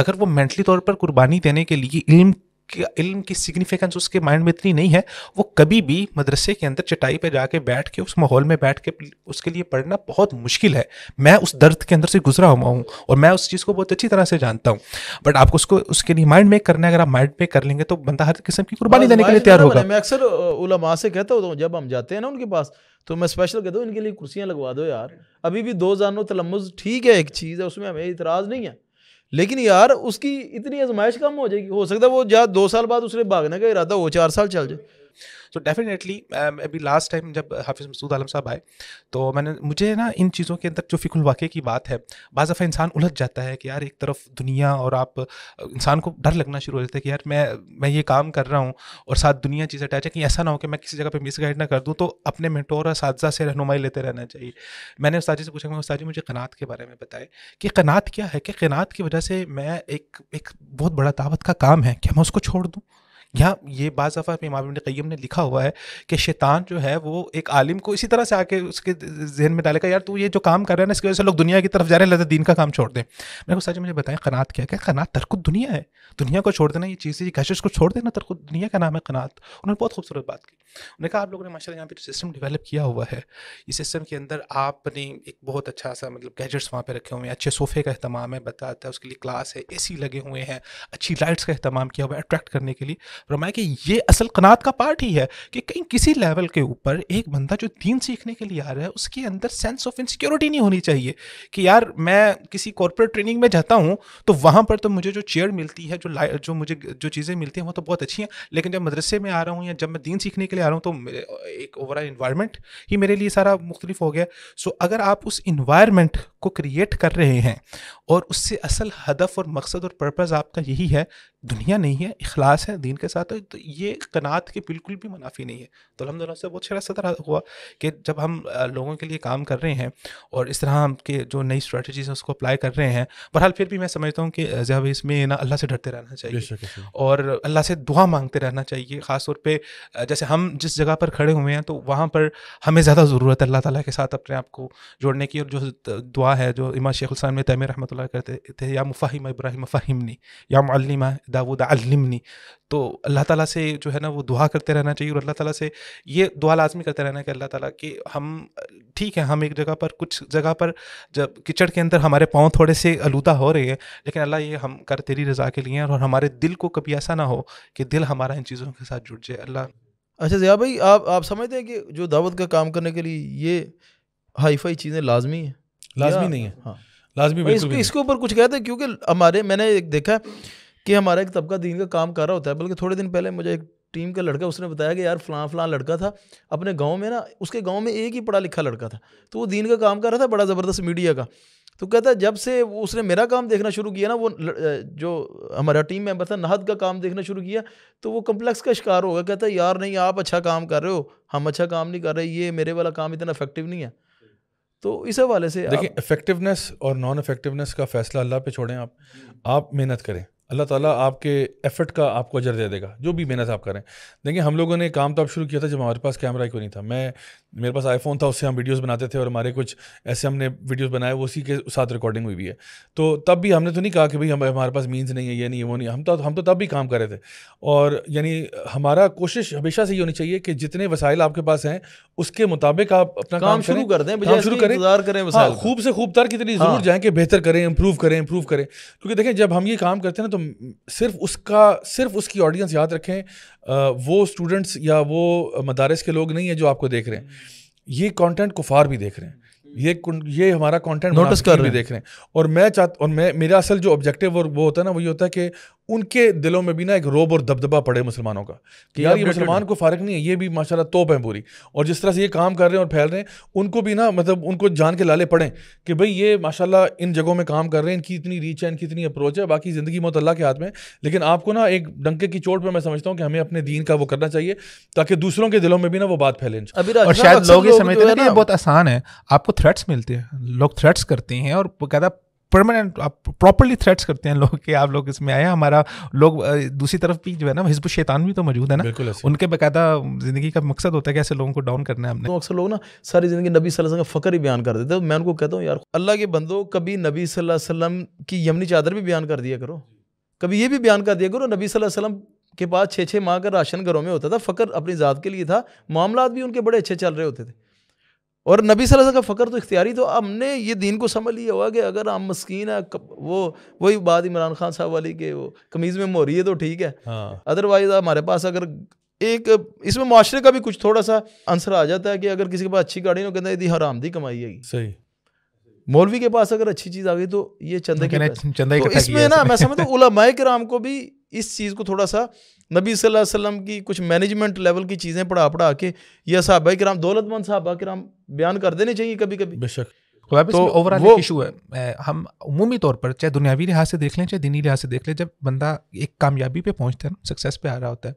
अगर वो मेंटली तौर पर कुर्बानी देने के लिए इल्म इल्म की सिग्निफिकेंस उसके माइंड में इतनी नहीं है वो कभी भी मदरसे के अंदर चटाई पे जाके बैठ के उस माहौल में बैठ के उसके लिए पढ़ना बहुत मुश्किल है मैं उस दर्द के अंदर से गुजरा हुआ हूँ और मैं उस चीज़ को बहुत अच्छी तरह से जानता हूँ बट आपको उसको उसके लिए माइंड मेक करना है अगर आप माइंड मेक कर लेंगे तो बंदा हर किस्म की कुर्बानी देने के लिए तैयार होगा मैं अक्सर उलमा से कहता हूँ तो जब हम जाते हैं ना उनके पास तो मैं स्पेशल कहता हूँ इनके लिए कुर्सियाँ लगवा दो यार अभी भी दो जानो तलमुज ठीक है एक चीज़ है उसमें हमें इतराज़ नहीं है लेकिन यार उसकी इतनी आजमाइश कम हो जाएगी हो सकता है वो जहाँ दो साल बाद उसने भागने का इरादा हो चार साल चल जाए सो डेफिनेटली um, अभी लास्ट टाइम जब हाफिज़ मसूद आलम साहब आए तो मैंने मुझे ना इन चीज़ों के अंदर जो फ़िकुल वाक़े की बात है बाज़ दफ़ा इंसान उलझ जाता है कि यार एक तरफ दुनिया और आप इंसान को डर लगना शुरू हो जाता है कि यार मैं मैं ये काम कर रहा हूँ और साथ दुनिया चीज़ अटैच है कि ऐसा ना हो कि मैं किसी जगह पर मिस गाइड ना कर दूँ तो अपने मेटोर और से रहनुमाई लेते रहना चाहिए मैंने उस से पूछा मैं उस मुझे कनात के बारे में बताए कि कनात क्या है कि कनात की वजह से मैं एक एक बहुत बड़ा दावत का काम है क्या मैं उसको छोड़ दूँ यहाँ ये बाज़ दफ़ा इमाम इबन क़य्यम ने लिखा हुआ है कि शैतान जो है वो एक आलिम को इसी तरह से आके उसके जहन में डालेगा यार तू ये जो काम कर रहा है ना इसकी वजह से लोग दुनिया की तरफ जा रहे हैं लिहाजा दीन का काम छोड़ दें मेरे को सच मुझे बताएं कनात क्या क्या कनात तरकुत दुनिया है दुनिया को छोड़ देना ये चीज़ें कशिश को छोड़ देना तरकुद दुनिया का नाम है कनात उन्होंने बहुत खूबसूरत बात की उन्होंने कहा आप लोगों ने माशा यहाँ पर सिस्टम डिवेलप किया हुआ है इस सिस्टम के अंदर आपने एक बहुत अच्छा सा मतलब गैजेट्स वहाँ पर रखे हुए हैं अच्छे सोफे का अहतमाम है बताता है उसके लिए क्लास है ए लगे हुए हैं अच्छी लाइट्स का अहतमाम किया हुआ है अट्रैक्ट करने के लिए रोमाय कि ये असल कनात का पार्ट ही है कि कहीं किसी लेवल के ऊपर एक बंदा जो दीन सीखने के लिए आ रहा है उसके अंदर सेंस ऑफ इनसिक्योरिटी नहीं होनी चाहिए कि यार मैं किसी कॉरपोरेट ट्रेनिंग में जाता हूँ तो वहाँ पर तो मुझे जो चेयर मिलती है जो जो मुझे जो चीज़ें मिलती हैं वो तो बहुत अच्छी हैं लेकिन जब मदरसे में आ रहा हूँ या जब मैं दीन सीखने के लिए आ रहा हूँ तो एक ओवरऑल इन्वायरमेंट ही मेरे लिए सारा मुख्तलिफ हो गया सो अगर आप उस इन्वायरमेंट को क्रिएट कर रहे हैं और उससे असल हदफ और मकसद और पर्पज़ आपका यही है दुनिया नहीं है अखलास है दीन के साथ है तो ये कनात के बिल्कुल भी मुनाफी नहीं है तो अलहमदिल्ला से बहुत शरा सदर हुआ कि जब हम लोगों के लिए काम कर रहे हैं और इस तरह हम के जो नई स्ट्रेटजीज हैं उसको अप्लाई कर रहे हैं बहरहाल फिर भी मैं समझता हूँ कि जब इसमें ना अल्लाह से डरते रहना चाहिए और अल्लाह से दुआ मांगते रहना चाहिए ख़ासतौर पर जैसे हम जिस जगह पर खड़े हुए हैं तो वहाँ पर हमें ज़्यादा ज़रूरत है अल्लाह ताली के साथ अपने आप को जोड़ने की और जो दुआ दुआ है जो इमाम शेख में तैम रहमत कहते थे या मुफ़ाहिम इब्राहिम फ़ाहिमनी या मालिमा दाऊद अलिमनी तो अल्लाह ताला से जो है ना वो दुआ करते रहना चाहिए और अल्लाह ताला से ये दुआ लाजमी करते रहना कि अल्लाह ताला कि हम ठीक है हम एक जगह पर कुछ जगह पर जब किचड़ के अंदर हमारे पाँव थोड़े से आलूदा हो रहे हैं लेकिन अल्लाह ये हम कर तेरी रज़ा के लिए और हमारे दिल को कभी ऐसा ना हो कि दिल हमारा इन चीज़ों के साथ जुड़ जाए अल्लाह अच्छा जया भाई आप आप समझते हैं कि जो दावत का काम करने के लिए ये हाईफाई चीज़ें लाजमी हैं लाजमी नहीं है तो, हाँ लाजमी इसके, इसके ऊपर कुछ कहते हैं क्योंकि हमारे मैंने एक देखा कि हमारा एक तबका दीन का काम कर रहा होता है बल्कि थोड़े दिन पहले मुझे एक टीम का लड़का उसने बताया कि यार फलां फलां लड़का था अपने गांव में ना उसके गांव में एक ही पढ़ा लिखा लड़का था तो वो दीन का काम कर रहा था बड़ा ज़बरदस्त मीडिया का तो कहता है जब से उसने मेरा काम देखना शुरू किया ना वो जो हमारा टीम मेंबर था नहद का काम देखना शुरू किया तो वो कम्प्लेक्स का शिकार होगा कहता है यार नहीं आप अच्छा काम कर रहे हो हम अच्छा काम नहीं कर रहे ये मेरे वाला काम इतना इफेक्टिव नहीं है तो इस हवाले से देखिए इफेक्टिवनेस और नॉन इफेक्टिवनेस का फैसला अल्लाह पे छोड़ें आप आप मेहनत करें अल्लाह ताला आपके एफर्ट का आपको अजर दे देगा जो भी मेहनत आप करें देखिए हम लोगों ने काम तो अब शुरू किया था जब हमारे पास कैमरा क्यों नहीं था मैं मेरे पास आईफोन था उससे हम वीडियोस बनाते थे और हमारे कुछ ऐसे हमने वीडियोस बनाए वो उसी के साथ रिकॉर्डिंग हुई भी है तो तब भी हमने तो नहीं कहा कि भाई हमारे पास मीन्स नहीं है ये नहीं है वो नहीं हम तो हम तो तब भी काम कर रहे थे और यानी हमारा कोशिश हमेशा से ये होनी चाहिए कि जितने वसाइल आपके पास हैं उसके मुताबिक आप अपना काम शुरू कर दें शुरू करें हाँ, खूब से खूब तर कितनी जरूर हाँ। जाएँ कि बेहतर करें इम्प्रूव करें इम्प्रूव करें क्योंकि देखें जब हम ये काम करते हैं ना तो तो सिर्फ उसका सिर्फ उसकी ऑडियंस याद रखें आ, वो स्टूडेंट्स या वो मदारस के लोग नहीं हैं जो आपको देख रहे हैं ये कंटेंट कुफार भी देख रहे हैं ये ये हमारा कंटेंट नोटिस कर रहे देख रहे हैं और मैं चाह और मैं मेरा असल जो ऑब्जेक्टिव और वो होता है ना वही होता है कि उनके दिलों में भी ना एक रोब और दबदबा पड़े मुसलमानों का कि यार ये मुसलमान को फ़र्क नहीं है ये भी माशाल्लाह तोप है पूरी और जिस तरह से ये काम कर रहे हैं और फैल रहे हैं उनको भी ना मतलब उनको जान के लाले पड़े कि भाई ये माशाल्लाह इन जगहों में काम कर रहे हैं इनकी इतनी रीच है इनकी इतनी अप्रोच है बाकी ज़िंदगी मौत अल्लाह के हाथ में लेकिन आपको ना एक डंके की चोट पर मैं समझता हूँ कि हमें अपने दीन का वो करना चाहिए ताकि दूसरों के दिलों में भी ना वो बात फैले बहुत आसान है आपको थ्रेट्स मिलते हैं लोग थ्रेट्स करते हैं और कहता परमानेंट आप प्रॉपरली थ्रेट्स करते हैं लोग कि आप लोग इसमें आए हमारा लोग दूसरी तरफ भी जो है ना हिजब शैतान भी तो मौजूद है ना उनके बकायदा जिंदगी का मकसद होता है कि ऐसे लोगों को डाउन करना है हमने तो अक्सर लोग ना सारी जिंदगी नबी वसल्लम का फ़कर ही बयान कर देते तो मैं उनको कहता हूँ यार अल्लाह के बंदो कभी नबी वसल्लम की यमनी चादर भी बयान कर दिया करो कभी ये भी बयान कर दिया करो नबी वसल्लम के पास छः छः माह का राशन घरों में होता था फ़कर अपनी ज़ात के लिए था मामला भी उनके बड़े अच्छे चल रहे होते थे और नबी सल का फ़ख्र तो इख्तियारी तो हमने ये दीन को समझ लिया हुआ कि अगर हम मस्किन है वो वही बात इमरान खान साहब वाली के वो कमीज़ में मोरी है तो ठीक है अदरवाइज हाँ। हमारे पास अगर एक इसमें माशरे का भी कुछ थोड़ा सा आंसर आ जाता है कि अगर किसी के पास अच्छी गाड़ी ना कहते हैं यदि हराम दी कमाई है सही मौलवी के पास अगर अच्छी चीज़ आ गई तो ये चंदे तो के तो इसमें ना मैं समझता हूँ उलमाए कराम को भी इस चीज़ को थोड़ा सा नबी वसल्लम की कुछ मैनेजमेंट लेवल की चीज़ें पढ़ा पढ़ा के या साहबा राम दौलतमंद साहबा राम बयान कर देने चाहिए कभी कभी बेशक तो ओवरऑल इशू है हम उमूमी तौर पर चाहे दुनियावी लिहाज से देख लें चाहे दीनी लिहाज से देख लें जब बंदा एक कामयाबी पे पहुंचता है ना सक्सेस पे आ रहा होता है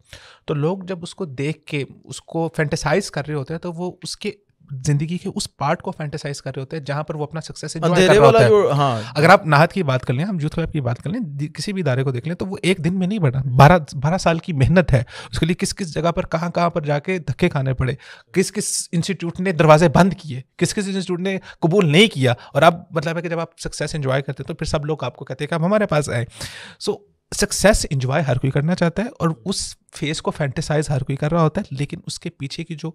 तो लोग जब उसको देख के उसको फैंटेसाइज कर रहे होते हैं तो वो उसके जिंदगी के उस पार्ट को फैंटेसाइज कर रहे होते हैं जहां पर वो अपना सक्सेस है हाँ। अगर आप नाहत की बात कर लें हम यूथ क्लब की बात कर लें किसी भी इदारे को देख लें तो वो एक दिन में नहीं बढ़ा बारह बारह साल की मेहनत है उसके लिए किस किस जगह पर कहाँ कहाँ पर जाके धक्के खाने पड़े किस किस इंस्टीट्यूट ने दरवाजे बंद किए किस किस इंस्टीट्यूट ने कबूल नहीं किया और आप मतलब है कि जब आप सक्सेस इंजॉय करते हैं तो फिर सब लोग आपको कहते हैं कि आप हमारे पास आए सो सक्सेस इंजॉय हर कोई करना चाहता है और उस फेस को फैंटिसाइज हर कोई कर रहा होता है लेकिन उसके पीछे की जो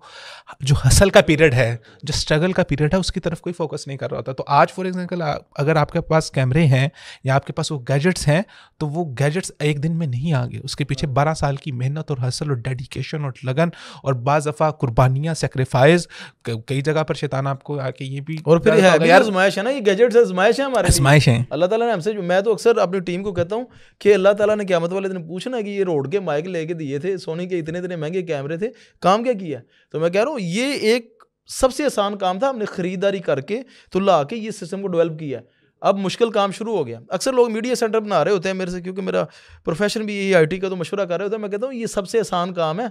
जो हसल का पीरियड है जो स्ट्रगल का पीरियड है उसकी तरफ कोई फोकस नहीं कर रहा होता तो आज फॉर एग्जाम्पल अगर आपके पास कैमरे हैं या आपके पास वो गैजेट्स हैं तो वो गैजेट्स एक दिन में नहीं आगे उसके पीछे हाँ। बारह साल की मेहनत और हसल और डेडिकेशन और लगन और बाज़फ़ा कुर्बानियाँ सेक्रीफाइस कई जगह पर शैतान आपको आके ये भी और फिर आजमाइश है ना ये गैजेट्स आजमाइश है हमारे आजमाइश है अल्लाह तला ने हमसे मैं तो अक्सर अपनी टीम को कहता हूँ कि अल्लाह तला ने क्या वाले दिन पूछना कि ये रोड के माइक लेके दिए थे सोनी के इतने इतने महंगे कैमरे थे काम क्या किया तो मैं कह रहा हूँ ये एक सबसे आसान काम था हमने ख़रीदारी करके तो ला के ये सिस्टम को डेवलप किया अब मुश्किल काम शुरू हो गया अक्सर लोग मीडिया सेंटर बना रहे होते हैं मेरे से क्योंकि मेरा प्रोफेशन भी यही आईटी का तो मशवरा कर रहे होते हैं मैं कहता हूँ ये सबसे आसान काम है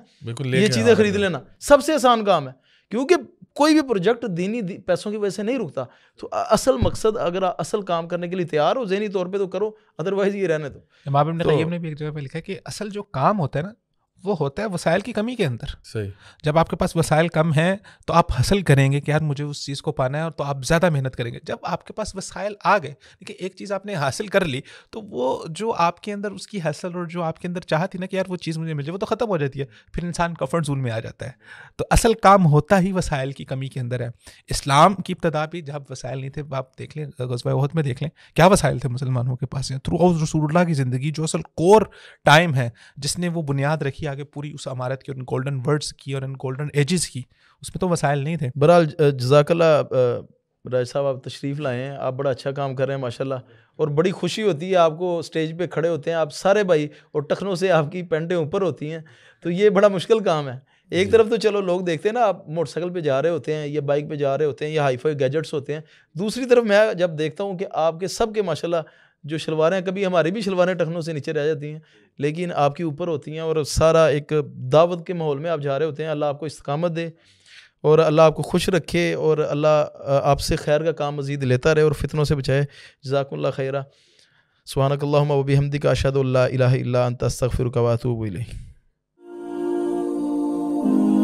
ये चीज़ें खरीद लेना सबसे आसान काम है क्योंकि कोई भी प्रोजेक्ट दीनी दी, पैसों की वजह से नहीं रुकता तो असल मकसद अगर असल काम करने के लिए तैयार हो जहनी तौर पे तो करो अदरवाइज ये रहने दो तो, भी तो, ने भी एक जगह पे लिखा है कि असल जो काम होता है ना वो होता है वसायल की कमी के अंदर सही जब आपके पास वसायल कम है तो आप हसल करेंगे कि यार मुझे उस चीज़ को पाना है और तो आप ज़्यादा मेहनत करेंगे जब आपके पास वसायल आ गए देखिए एक चीज़ आपने हासिल कर ली तो वो जो आपके अंदर उसकी हसल और जो आपके अंदर चाहती ना कि यार वो चीज़ मुझे मिल जाए वो तो ख़त्म हो जाती है फिर इंसान कम्फर्ट जोन में आ जाता है तो असल काम होता ही वसायल की कमी के अंदर है इस्लाम की इब्तदा भी जब वसायल नहीं थे आप देख लें गजबा वहत में देख लें क्या वसायल थे मुसलमानों के पास थ्रू आउट रसूल्ला की ज़िंदगी जो असल कोर टाइम है जिसने वो बुनियाद रखी जाके पूरी उस अमारत की और गोल्डन वर्ड्स की और गोल्डन एजेस की उसमें तो वसायल नहीं थे बहरहाल जजाकला राज साहब आप तशरीफ़ लाए हैं आप बड़ा अच्छा काम कर रहे हैं माशाल्लाह और बड़ी खुशी होती है आपको स्टेज पे खड़े होते हैं आप सारे भाई और टखनों से आपकी पेंटें ऊपर होती हैं तो ये बड़ा मुश्किल काम है एक तरफ तो चलो लोग देखते हैं ना आप मोटरसाइकिल पे जा रहे होते हैं या बाइक पे जा रहे होते हैं या हाईफाई गैजेट्स होते हैं दूसरी तरफ मैं जब देखता हूँ कि आपके सबके माशाल्लाह जो शलवारें कभी हमारी भी शलवारें टखनों से नीचे रह जाती हैं लेकिन आपकी ऊपर होती हैं और सारा एक दावत के माहौल में आप जा रहे होते हैं अल्लाह आपको इस्तकामत दे और अल्लाह आपको खुश रखे और अल्लाह आपसे खैर का काम मजीद लेता रहे और फितनों से बचाए जजाकल्ला खैरा सुहानकल्ला हमदी का अशद अल्ला अंत अस्तफ़िर कवातूब